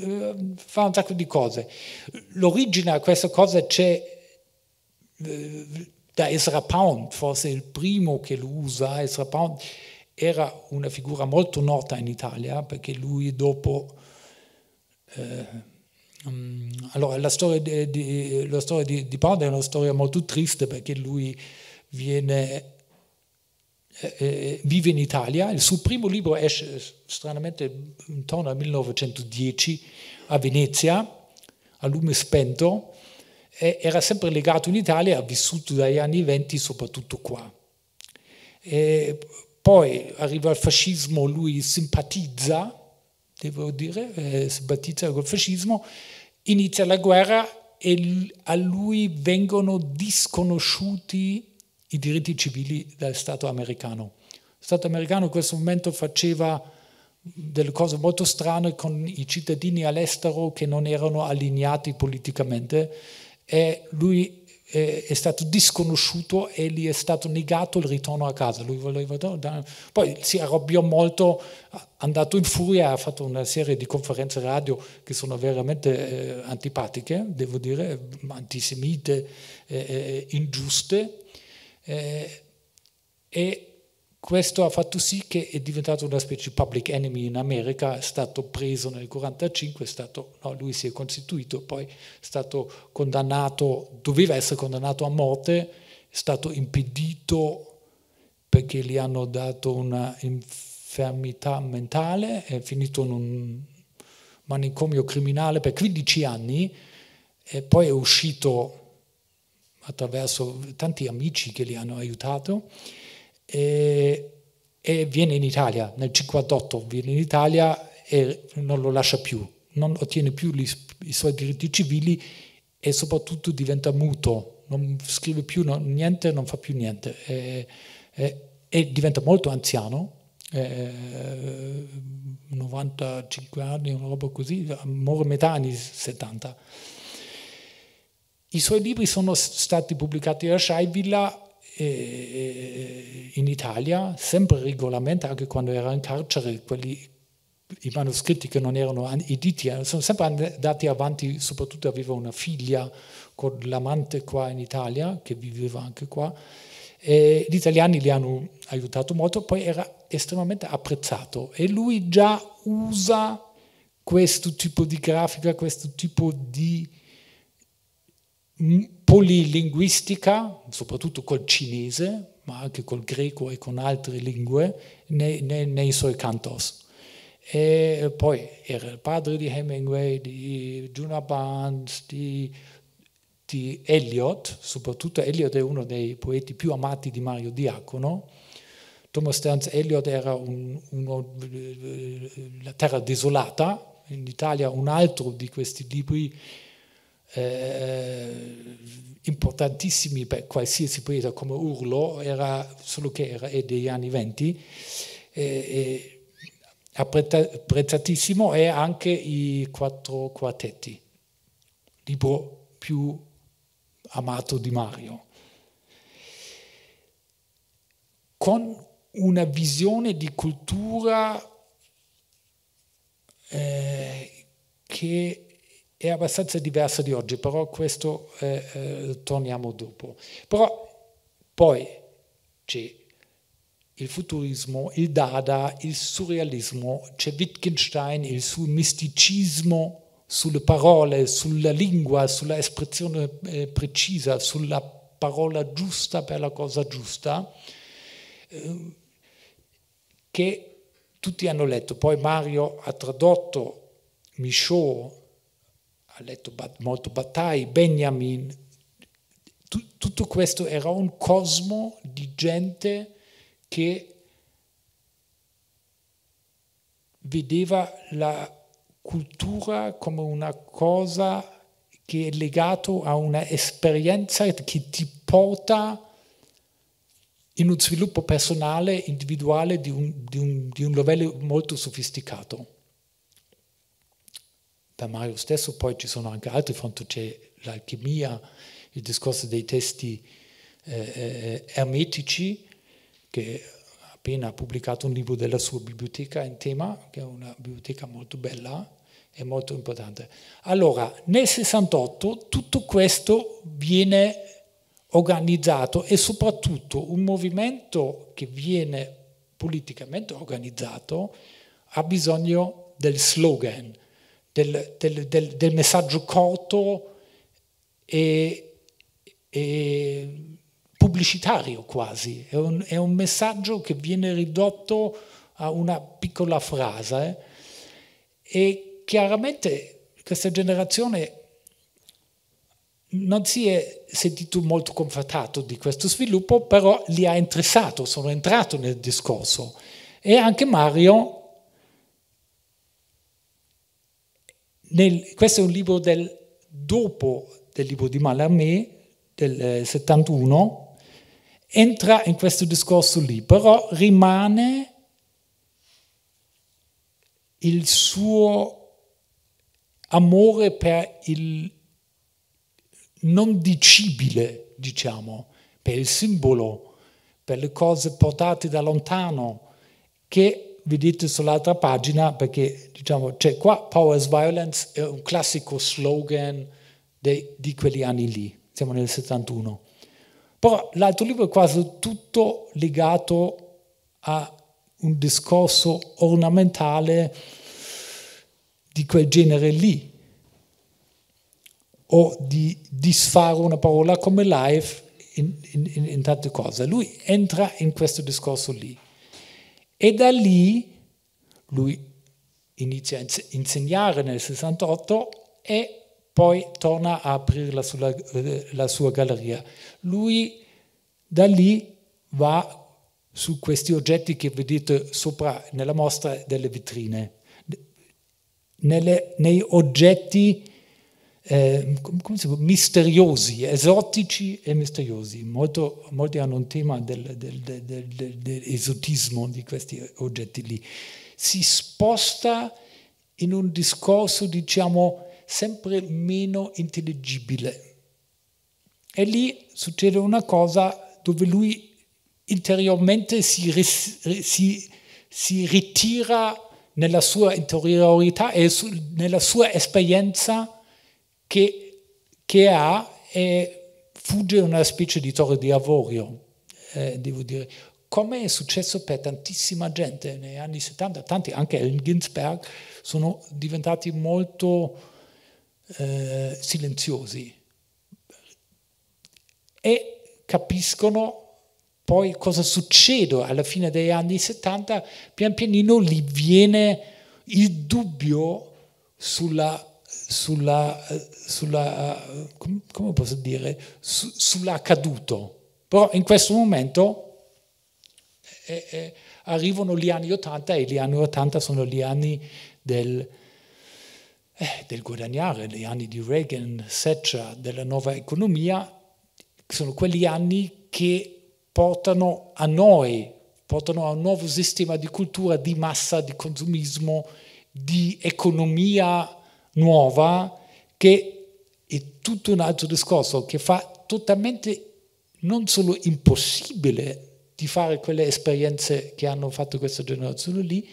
eh, fa un sacco di cose. L'origine a questa cosa c'è eh, da Ezra Pound, forse il primo che lo usa, Ezra Pound era una figura molto nota in Italia perché lui dopo... Eh, mm, allora, la storia, di, di, la storia di, di Pound è una storia molto triste perché lui viene eh, eh, vive in Italia, il suo primo libro esce eh, stranamente intorno al 1910 a Venezia, a lume spento, era sempre legato in Italia, ha vissuto dagli anni 20 soprattutto qua. E poi arriva il fascismo, lui simpatizza, devo dire, eh, simpatizza col fascismo, inizia la guerra e a lui vengono disconosciuti i diritti civili del Stato americano. Lo Stato americano in questo momento faceva delle cose molto strane con i cittadini all'estero che non erano allineati politicamente e lui eh, è stato disconosciuto e gli è stato negato il ritorno a casa. Voleva... Poi si arrabbiò molto, è andato in furia, ha fatto una serie di conferenze radio che sono veramente eh, antipatiche, devo dire, antisemite, eh, eh ingiuste eh, e questo ha fatto sì che è diventato una specie di public enemy in America, è stato preso nel 1945, stato, no, lui si è costituito, poi è stato condannato, doveva essere condannato a morte, è stato impedito perché gli hanno dato una infermità mentale, è finito in un manicomio criminale per 15 anni e poi è uscito attraverso tanti amici che li hanno aiutato e, e viene in Italia, nel 1958 viene in Italia e non lo lascia più, non ottiene più gli, i suoi diritti civili e soprattutto diventa muto, non scrive più no, niente, non fa più niente e, e, e diventa molto anziano, eh, 95 anni, una roba così, muore metà anni 70 i suoi libri sono stati pubblicati a Schaivilla eh, eh, in Italia, sempre regolarmente, anche quando era in carcere, quelli, i manoscritti che non erano editi, sono sempre andati avanti, soprattutto aveva una figlia con l'amante qua in Italia, che viveva anche qua, e gli italiani li hanno aiutato molto, poi era estremamente apprezzato e lui già usa questo tipo di grafica, questo tipo di polilinguistica, soprattutto col cinese, ma anche col greco e con altre lingue, nei, nei, nei suoi cantos. E poi era il padre di Hemingway, di Juna Barnes, di, di Eliot, soprattutto Eliot è uno dei poeti più amati di Mario Diacono, Thomas Stearns Eliot era un, uno, eh, eh, La terra desolata, in Italia un altro di questi libri eh, importantissimi per qualsiasi paese come Urlo, era, solo che era degli anni venti, eh, apprezzatissimo è anche i quattro quartetti, libro più amato di Mario. Con una visione di cultura eh, che è abbastanza diversa di oggi, però questo eh, eh, torniamo dopo. Però poi c'è il futurismo, il dada, il surrealismo, c'è Wittgenstein, il suo misticismo sulle parole, sulla lingua, sulla espressione eh, precisa, sulla parola giusta per la cosa giusta, eh, che tutti hanno letto. Poi Mario ha tradotto Michaud ha letto molto Bataille, Benjamin, tutto questo era un cosmo di gente che vedeva la cultura come una cosa che è legata a un'esperienza che ti porta in un sviluppo personale, individuale di un, di un, di un livello molto sofisticato da Mario stesso, poi ci sono anche altri fronti, c'è l'alchimia, il discorso dei testi eh, eh, eh, ermetici, che ha appena pubblicato un libro della sua biblioteca in tema, che è una biblioteca molto bella e molto importante. Allora, nel 68 tutto questo viene organizzato e soprattutto un movimento che viene politicamente organizzato ha bisogno del slogan del, del, del, del messaggio corto e, e, pubblicitario quasi, è un, è un, messaggio che viene ridotto a una piccola frase eh. e chiaramente questa generazione non si è sentito molto confortato di questo sviluppo, però li ha interessato, sono entrato nel discorso. E anche Mario nel, questo è un libro del dopo del libro di Mallarmé del 71, eh, entra in questo discorso lì, però rimane il suo amore per il non dicibile, diciamo, per il simbolo, per le cose portate da lontano, che vedete sull'altra pagina perché diciamo, cioè qua Power is Violence è un classico slogan de, di quegli anni lì, siamo nel 71. Però l'altro libro è quasi tutto legato a un discorso ornamentale di quel genere lì, o di disfare una parola come life in, in, in tante cose. Lui entra in questo discorso lì. E da lì lui inizia a insegnare nel 68 e poi torna a aprire la sua, la sua galleria. Lui da lì va su questi oggetti che vedete sopra nella mostra delle vetrine, Nelle, nei oggetti eh, dico, misteriosi, esotici e misteriosi. Molto, molti hanno un tema del, del, del, dell'esotismo di questi oggetti lì. Si sposta in un discorso, diciamo, sempre meno intelligibile. E lì succede una cosa dove lui interiormente si, si, si ritira nella sua interiorità e su, nella sua esperienza che, che ha è, fugge una specie di torre di avorio, eh, devo dire, come è successo per tantissima gente negli anni 70, tanti, anche Ellen Ginsberg, sono diventati molto eh, silenziosi e capiscono poi cosa succede alla fine degli anni 70, pian pianino gli viene il dubbio sulla sulla, sulla come posso dire, su, sull'accaduto. Però in questo momento eh, eh, arrivano gli anni 80 e gli anni 80 sono gli anni del, eh, del guadagnare, gli anni di Reagan, Thatcher, della nuova economia, sono quegli anni che portano a noi, portano a un nuovo sistema di cultura di massa, di consumismo, di economia nuova che è tutto un altro discorso, che fa totalmente non solo impossibile di fare quelle esperienze che hanno fatto questa generazione lì,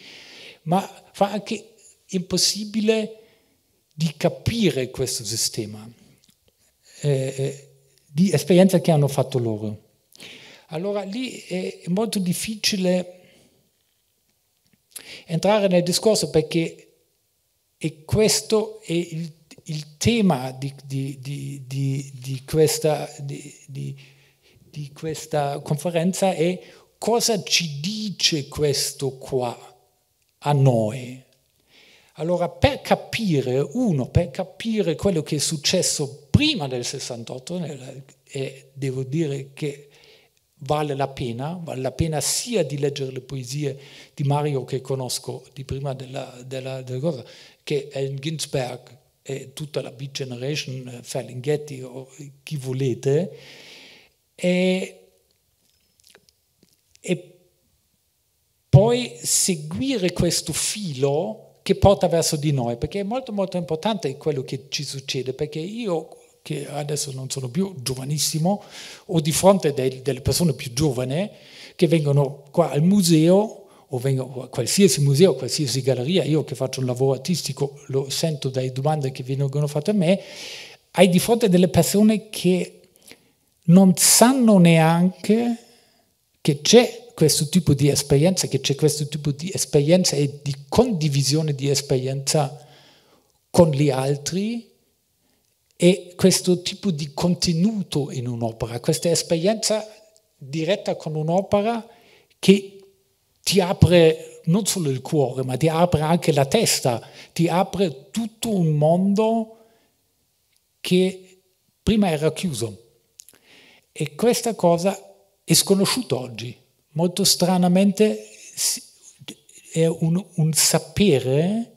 ma fa anche impossibile di capire questo sistema, eh, eh di esperienze che hanno fatto loro. Allora lì è molto difficile entrare nel discorso perché e questo è il, il tema di, di, di, di questa, questa conferenza è cosa ci dice questo qua a noi. Allora, per capire, uno, per capire quello che è successo prima del 68, e devo dire che vale la pena, vale la pena sia di leggere le poesie di Mario che conosco di prima della, della, della cosa, che Allen Ginsberg e tutta la Beat Generation, eh, Ferlinghetti o chi volete, e, e poi seguire questo filo che porta verso di noi, perché è molto molto importante quello che ci succede, perché io che adesso non sono più giovanissimo, ho di fronte dei, delle persone più giovani che vengono qua al museo o vengo a qualsiasi museo, a qualsiasi galleria, io che faccio un lavoro artistico lo sento dalle domande che vengono fatte a me, hai di fronte delle persone che non sanno neanche che c'è questo tipo di esperienza, che c'è questo tipo di esperienza e di condivisione di esperienza con gli altri e questo tipo di contenuto in un'opera, questa esperienza diretta con un'opera che ti apre non solo il cuore, ma ti apre anche la testa, ti apre tutto un mondo che prima era chiuso. E questa cosa è sconosciuta oggi. Molto stranamente è un, un sapere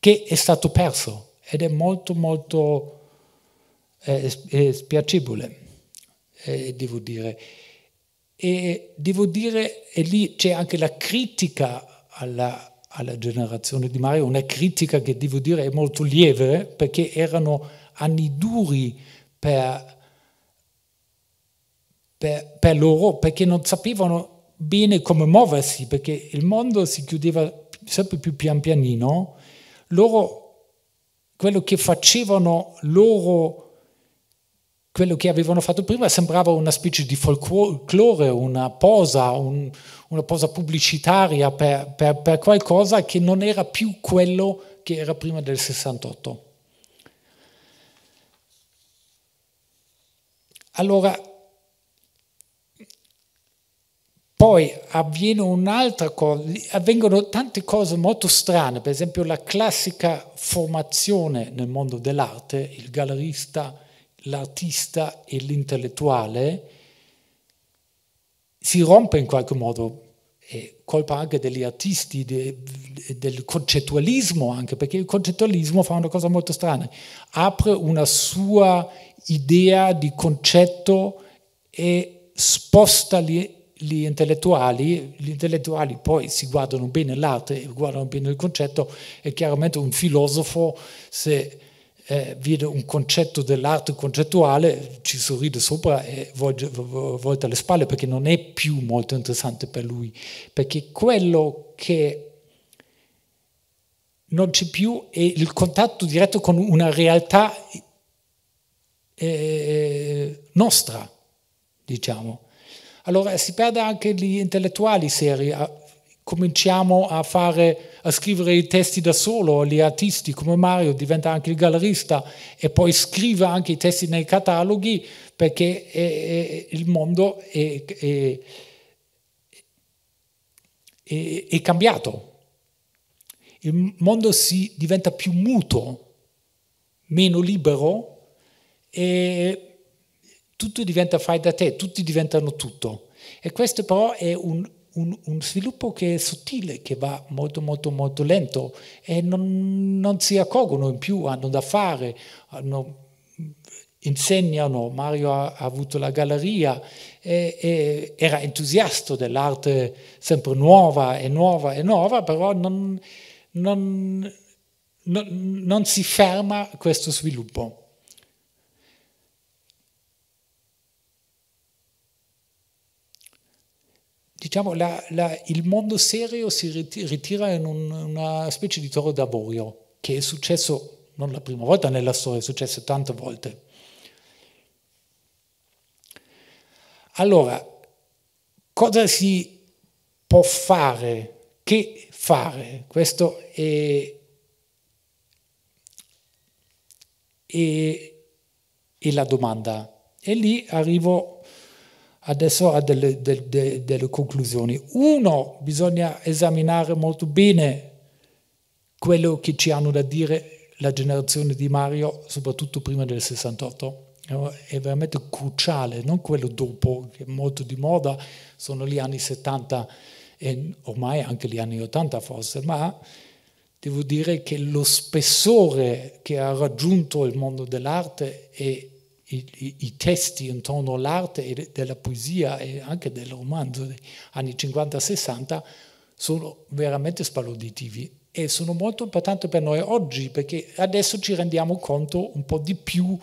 che è stato perso ed è molto molto eh, eh spiacevole, eh, devo dire. E devo dire, e lì c'è anche la critica alla, alla generazione di Mario, una critica che devo dire è molto lieve, perché erano anni duri per... Per, per, loro perché non sapevano bene come muoversi, perché il mondo si chiudeva sempre più pian pianino. Loro, quello che facevano loro quello che avevano fatto prima sembrava una specie di folklore, una posa, un, una posa pubblicitaria per, per, per qualcosa che non era più quello che era prima del 68. Allora, poi avviene un'altra cosa, avvengono tante cose molto strane, per esempio la classica formazione nel mondo dell'arte, il gallerista l'artista e l'intellettuale si rompe in qualche modo, è colpa anche degli artisti, de, del concettualismo anche, perché il concettualismo fa una cosa molto strana, apre una sua idea di concetto e sposta gli, gli intellettuali, gli intellettuali poi si guardano bene l'arte, guardano bene il concetto e chiaramente un filosofo se eh, vede un concetto dell'arte concettuale, ci sorride sopra e volge, volta le spalle perché non è più molto interessante per lui, perché quello che non c'è più è il contatto diretto con una realtà eh, nostra, diciamo. Allora si perde anche gli intellettuali seri, cominciamo a fare a eh, scrivere i testi da solo, gli artisti come Mario diventa anche il gallerista e poi scrive anche i testi nei cataloghi perché è, è, il mondo è, è cambiato. Il mondo si diventa più muto, meno libero e tutto diventa fai da te, tutti diventano tutto. E questo però è un un, un, sviluppo che è sottile, che va molto molto molto lento e non, non si accorgono in più, hanno da fare, hanno, insegnano, Mario ha, ha, avuto la galleria, e, e era entusiasta dell'arte sempre nuova e nuova e nuova, però non, non, non si ferma questo sviluppo. diciamo, la, la, il mondo serio si ritira in un, una specie di toro d'avorio, che è successo non la prima volta nella storia, è successo tante volte. Allora, cosa si può fare? Che fare? Questo è, è, è la domanda. E lì arrivo adesso ha delle, de, de, delle conclusioni. Uno, bisogna esaminare molto bene quello che ci hanno da dire la generazione di Mario, soprattutto prima del 68 è veramente cruciale, non quello dopo, che è molto di moda, sono gli anni 70 e ormai anche gli anni 80 forse, ma devo dire che lo spessore che ha raggiunto il mondo dell'arte è i, i, i testi intorno all'arte e della poesia e anche del romanzo degli anni 50-60 sono veramente spaluditivi e sono molto importanti per noi oggi perché adesso ci rendiamo conto un po' di più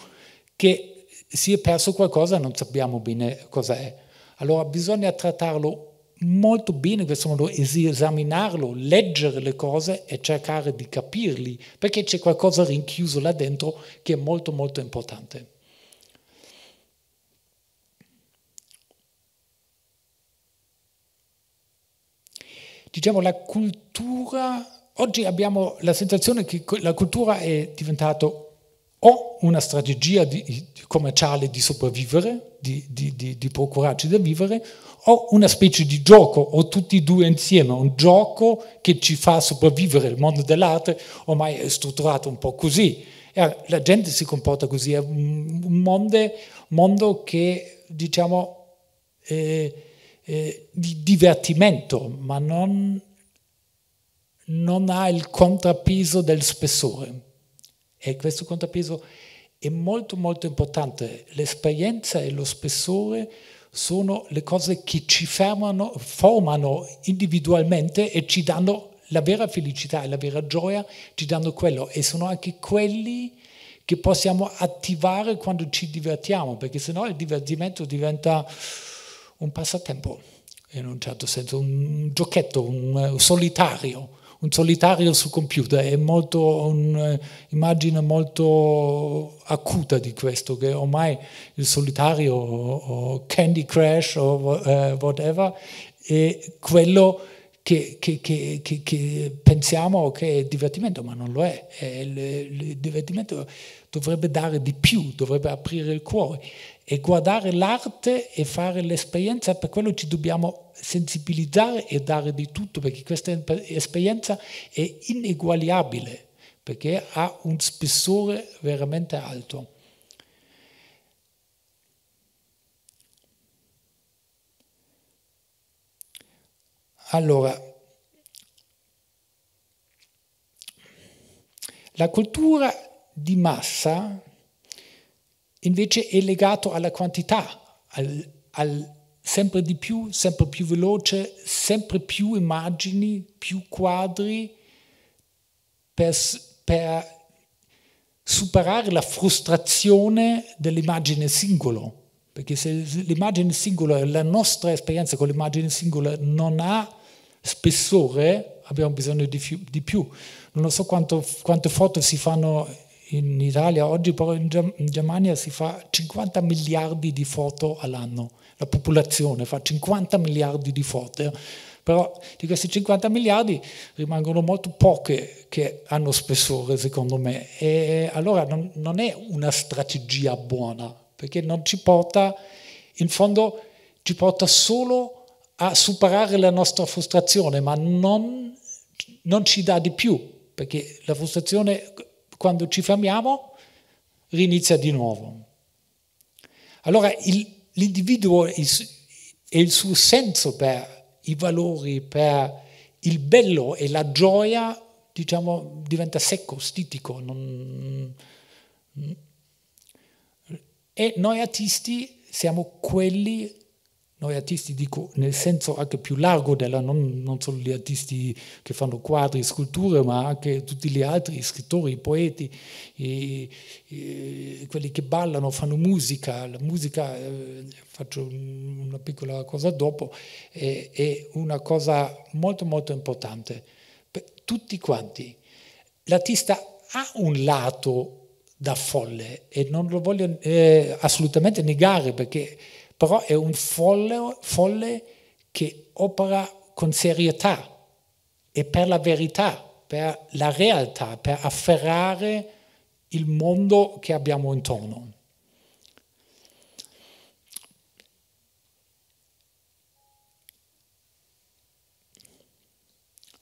che si è perso qualcosa e non sappiamo bene cosa è. Allora bisogna trattarlo molto bene in questo modo, esaminarlo, leggere le cose e cercare di capirli, perché c'è qualcosa rinchiuso là dentro che è molto molto importante. diciamo, la cultura, oggi abbiamo la sensazione che la cultura è diventata o una strategia di, commerciale di sopravvivere, di, di, di, di procurarci da vivere, o una specie di gioco, o tutti e due insieme, un gioco che ci fa sopravvivere. Il mondo dell'arte ormai è strutturato un po' così. La gente si comporta così, è un mondo, mondo che diciamo... Eh, eh, di divertimento, ma non, non ha il contrappeso del spessore. E questo contrappeso è molto molto importante. L'esperienza e lo spessore sono le cose che ci fermano, formano individualmente e ci danno la vera felicità e la vera gioia, ci danno quello. E sono anche quelli che possiamo attivare quando ci divertiamo, perché sennò il divertimento diventa un passatempo, in un certo senso, un giochetto, un, solitario. Un solitario sul computer è molto un'immagine molto acuta di questo, che ormai il solitario o Candy Crash o eh, whatever è quello che, che, che, che, pensiamo che è divertimento, ma non lo è. Il, il, divertimento dovrebbe dare di più, dovrebbe aprire il cuore e guardare l'arte e fare l'esperienza, per quello ci dobbiamo sensibilizzare e dare di tutto, perché questa esperienza è ineguagliabile, perché ha un spessore veramente alto. Allora, la cultura di massa invece è legata alla quantità, al, al sempre di più, sempre più veloce, sempre più immagini, più quadri per, per superare la frustrazione dell'immagine singolo perché se l'immagine singola, la nostra esperienza con l'immagine singola non ha spessore, abbiamo bisogno di, fiu, di più. Non so quanto, quante foto si fanno in Italia oggi, però in, Germania si fa 50 miliardi di foto all'anno, la popolazione fa 50 miliardi di foto, però di questi 50 miliardi rimangono molto poche che hanno spessore secondo me e allora non, non è una strategia buona perché non ci porta, in fondo ci porta solo a superare la nostra frustrazione, ma non, non ci dà di più, perché la frustrazione quando ci fermiamo rinizia di nuovo. Allora l'individuo e il suo senso per i valori, per il bello e la gioia, diciamo, diventa secco, stitico, non, e noi artisti siamo quelli, noi artisti dico nel senso anche più largo della, non, non solo gli artisti che fanno quadri, sculture, ma anche tutti gli altri, scrittori, poeti, e, e, quelli che ballano, fanno musica, la musica, eh, faccio una piccola cosa dopo, è, è una cosa molto molto importante per tutti quanti. L'artista ha un lato da folle e non lo voglio eh, assolutamente negare perché però è un folle, folle che opera con serietà e per la verità, per la realtà, per afferrare il mondo che abbiamo intorno.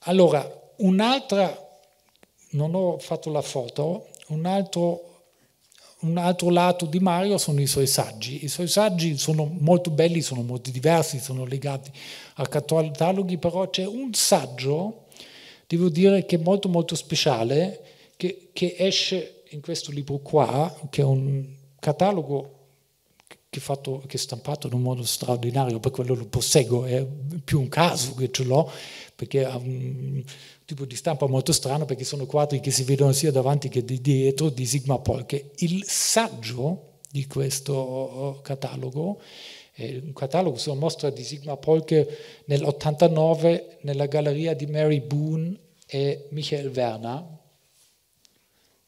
Allora, un'altra, non ho fatto la foto, un altro un altro lato di Mario sono i suoi saggi. I suoi saggi sono molto belli, sono molto diversi, sono legati a cataloghi, però c'è un saggio, devo dire, che è molto molto speciale, che, che esce in questo libro qua, che è un catalogo che, fatto, che è stampato in un modo straordinario, per quello lo posseggo, è più un caso che ce l'ho, perché ha un, tipo di stampa molto strano perché sono quadri che si vedono sia davanti che di dietro di Sigma Polke. il saggio di questo oh, oh, catalogo un eh, catalogo sulla mostra di Sigma Polke nell'89 nella galleria di Mary Boone e Michael Werner,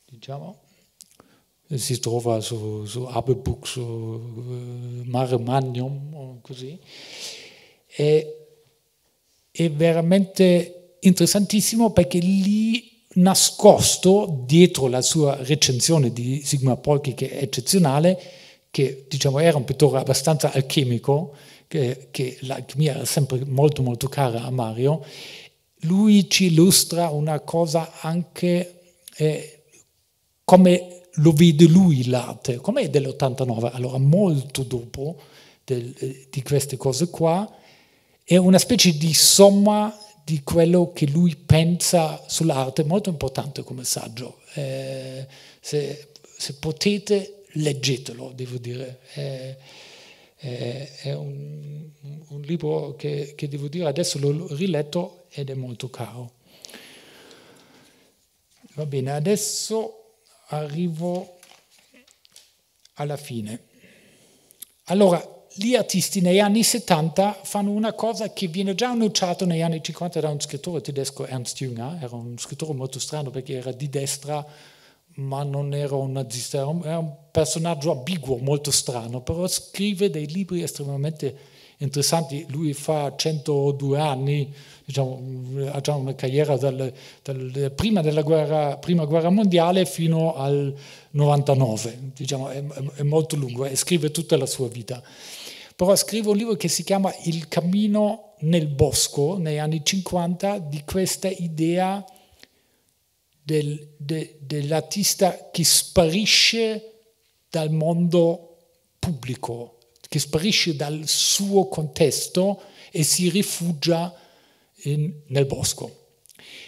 diciamo. Eh, si trova su, su Abebux, su eh, Mare Magnum, così. è, e veramente interessantissimo perché lì nascosto dietro la sua recensione di Sigma Polki che è eccezionale, che diciamo, era un pittore abbastanza alchemico, che, che l'alchimia era sempre molto molto cara a Mario, lui ci illustra una cosa anche eh, come lo vede lui l'arte, come è dell'89, allora molto dopo del, eh, di queste cose qua, è una specie di somma di quello che lui pensa sull'arte, molto importante come saggio. Eh, se, se, potete, leggetelo, devo dire. Eh, è un, un libro che, che, devo dire, adesso l'ho riletto ed è molto caro. Va bene, adesso arrivo alla fine. Allora, gli artisti negli anni 70 fanno una cosa che viene già annunciata negli anni 50 da un scrittore tedesco, Ernst Jünger, era un scrittore molto strano perché era di destra ma non era un nazista, era un, personaggio ambiguo, molto strano, però scrive dei libri estremamente interessanti, lui fa 102 anni, diciamo, ha già una carriera dal, dal, prima della guerra, prima guerra mondiale fino al 99, diciamo, è, è molto lungo e scrive tutta la sua vita però scrivo un libro che si chiama Il cammino nel bosco, negli anni 50, di questa idea del, de, dell'artista che sparisce dal mondo pubblico, che sparisce dal suo contesto e si rifugia in, nel bosco.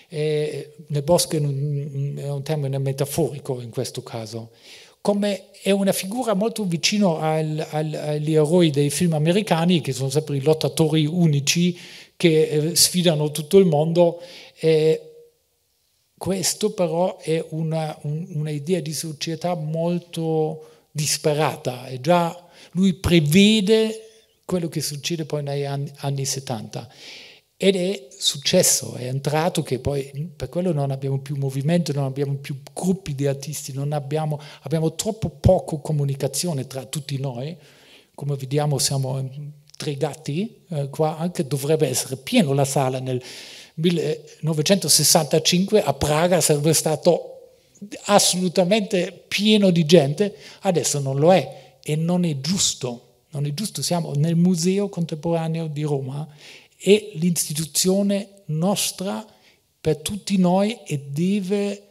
E eh, nel bosco è un, è un termine metaforico in questo caso come è una figura molto vicina al, al, agli eroi dei film americani, che sono sempre i lottatori unici che eh, sfidano tutto il mondo. Eh, questo però è un'idea un, di società molto disperata, è già, lui prevede quello che succede poi negli anni, anni 70. Ed è successo, è entrato che poi mm, per quello non abbiamo più movimento, non abbiamo più gruppi di artisti, abbiamo, abbiamo troppo poco comunicazione tra tutti noi. Come vediamo siamo mm, tre gatti, eh, qua anche dovrebbe essere pieno la sala nel 1965 a Praga sarebbe stato assolutamente pieno di gente, adesso non lo è e non è giusto, non è giusto, siamo nel Museo Contemporaneo di Roma è l'istituzione nostra per tutti noi e deve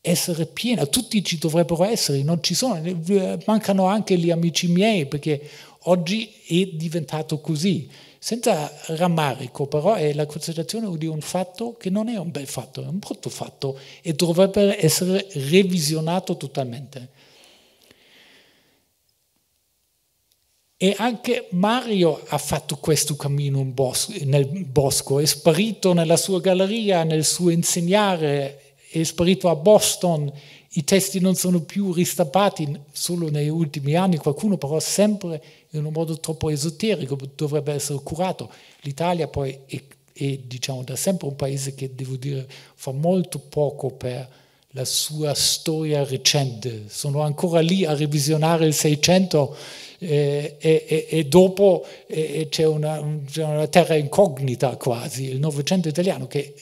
essere piena, tutti ci dovrebbero essere, non ci sono, mancano anche gli amici miei perché oggi è diventato così, senza rammarico, però è la considerazione di un fatto che non è un bel fatto, è un brutto fatto e dovrebbe essere revisionato totalmente. E anche Mario ha fatto questo cammino bosco, nel bosco, è sparito nella sua galleria, nel suo insegnare, è sparito a Boston, i testi non sono più ristampati solo negli ultimi anni, qualcuno però sempre in un modo troppo esoterico dovrebbe essere curato. L'Italia poi è, è diciamo, da sempre un paese che, devo dire, fa molto poco per la sua storia recente, sono ancora lì a revisionare il 600 eh, e, e, e dopo eh, c'è una, una terra incognita quasi, il Novecento italiano che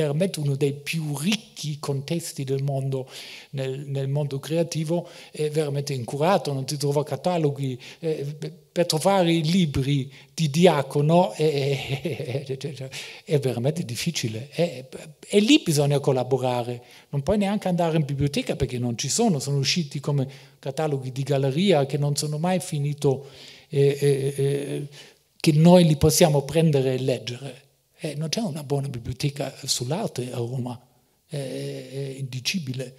veramente uno dei più ricchi contesti del mondo, nel, nel mondo creativo, è veramente incurato, non si trova cataloghi. Eh, per trovare i libri di Diacono è, è, è veramente difficile. E lì bisogna collaborare. Non puoi neanche andare in biblioteca perché non ci sono, sono usciti come cataloghi di galleria che non sono mai finiti. eh, eh, eh, che noi li possiamo prendere e leggere. Eh, non c'è una buona biblioteca sull'arte a Roma, eh, è indicibile.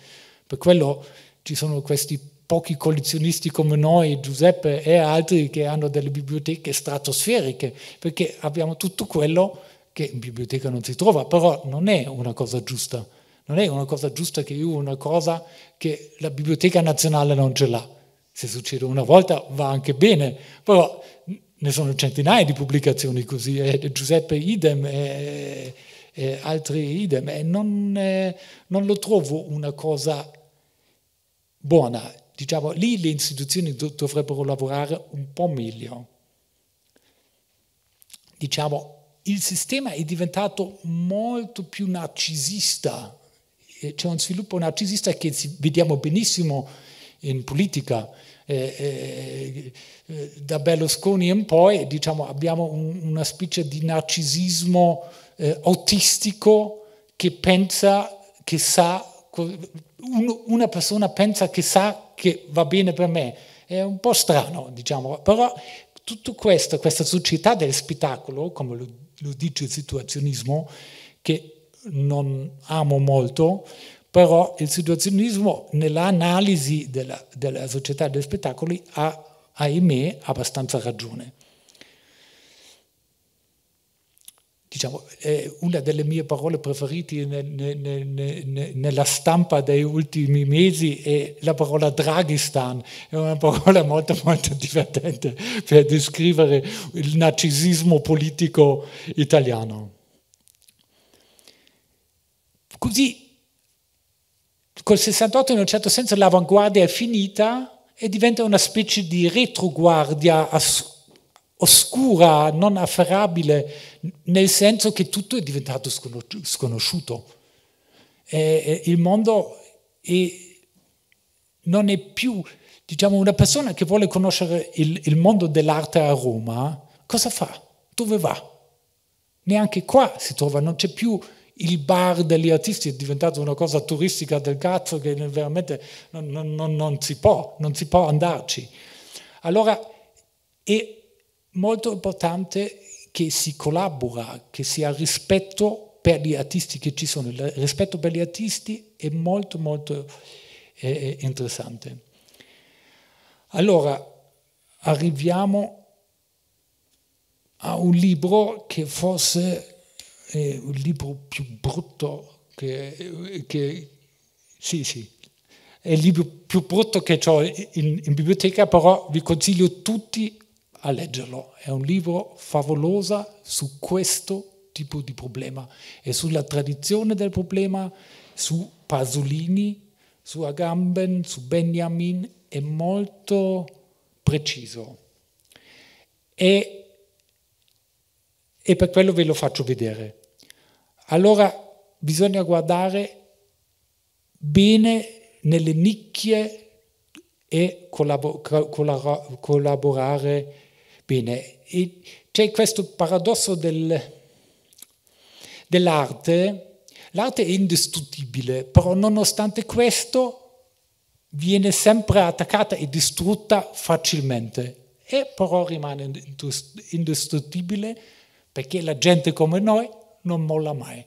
Per quello ci sono questi pochi collezionisti come noi, Giuseppe e altri, che hanno delle biblioteche stratosferiche, perché abbiamo tutto quello che in biblioteca non si trova, però non è una cosa giusta. Non è una cosa giusta che io una cosa che la Biblioteca Nazionale non ce l'ha. Se succede una volta va anche bene, però ne sono centinaia di pubblicazioni così, eh, Giuseppe idem e, eh, altri idem, e non, eh, non lo trovo una cosa buona. Diciamo, lì le istituzioni dovrebbero lavorare un po' meglio. Diciamo, il sistema è diventato molto più narcisista. C'è un sviluppo narcisista che vediamo benissimo in politica. Eh, eh, eh, da Berlusconi in poi diciamo, abbiamo un, una specie di narcisismo eh, autistico che pensa che sa, un, una persona pensa che sa che va bene per me. È un po' strano, diciamo, però tutto questo, questa società del spettacolo, come lo, lo dice il situazionismo, che non amo molto, però il situazionismo nell'analisi della, della, società degli spettacoli ha, ahimè, abbastanza ragione. Diciamo, una delle mie parole preferite nel, nel, nel, nella stampa degli ultimi mesi è la parola Draghistan, è una parola molto molto divertente per descrivere il narcisismo politico italiano. Così col 68 in un certo senso l'avanguardia è finita e diventa una specie di retroguardia oscura, non afferrabile, nel senso che tutto è diventato sconosciuto. E il mondo è, non è più, diciamo, una persona che vuole conoscere il, il mondo dell'arte a Roma, cosa fa? Dove va? Neanche qua si trova, non c'è più il bar degli artisti è diventato una cosa turistica del cazzo che veramente non, non, non, non si può, non si può andarci. Allora è molto importante che si collabora, che si ha rispetto per gli artisti che ci sono. Il rispetto per gli artisti è molto molto eh, eh interessante. Allora, arriviamo a un libro che forse è il libro più brutto che, che sì, sì, è il libro più brutto che ho in, in, biblioteca, però vi consiglio tutti a leggerlo. È un libro favoloso su questo tipo di problema e sulla tradizione del problema, su Pasolini, su Agamben, su Benjamin, è molto preciso. E, e per quello ve lo faccio vedere. Allora bisogna guardare bene nelle nicchie e collaborare bene. E c'è questo paradosso del, dell'arte. L'arte è indistruttibile, però nonostante questo viene sempre attaccata e distrutta facilmente e però rimane indistruttibile perché la gente come noi non molla mai.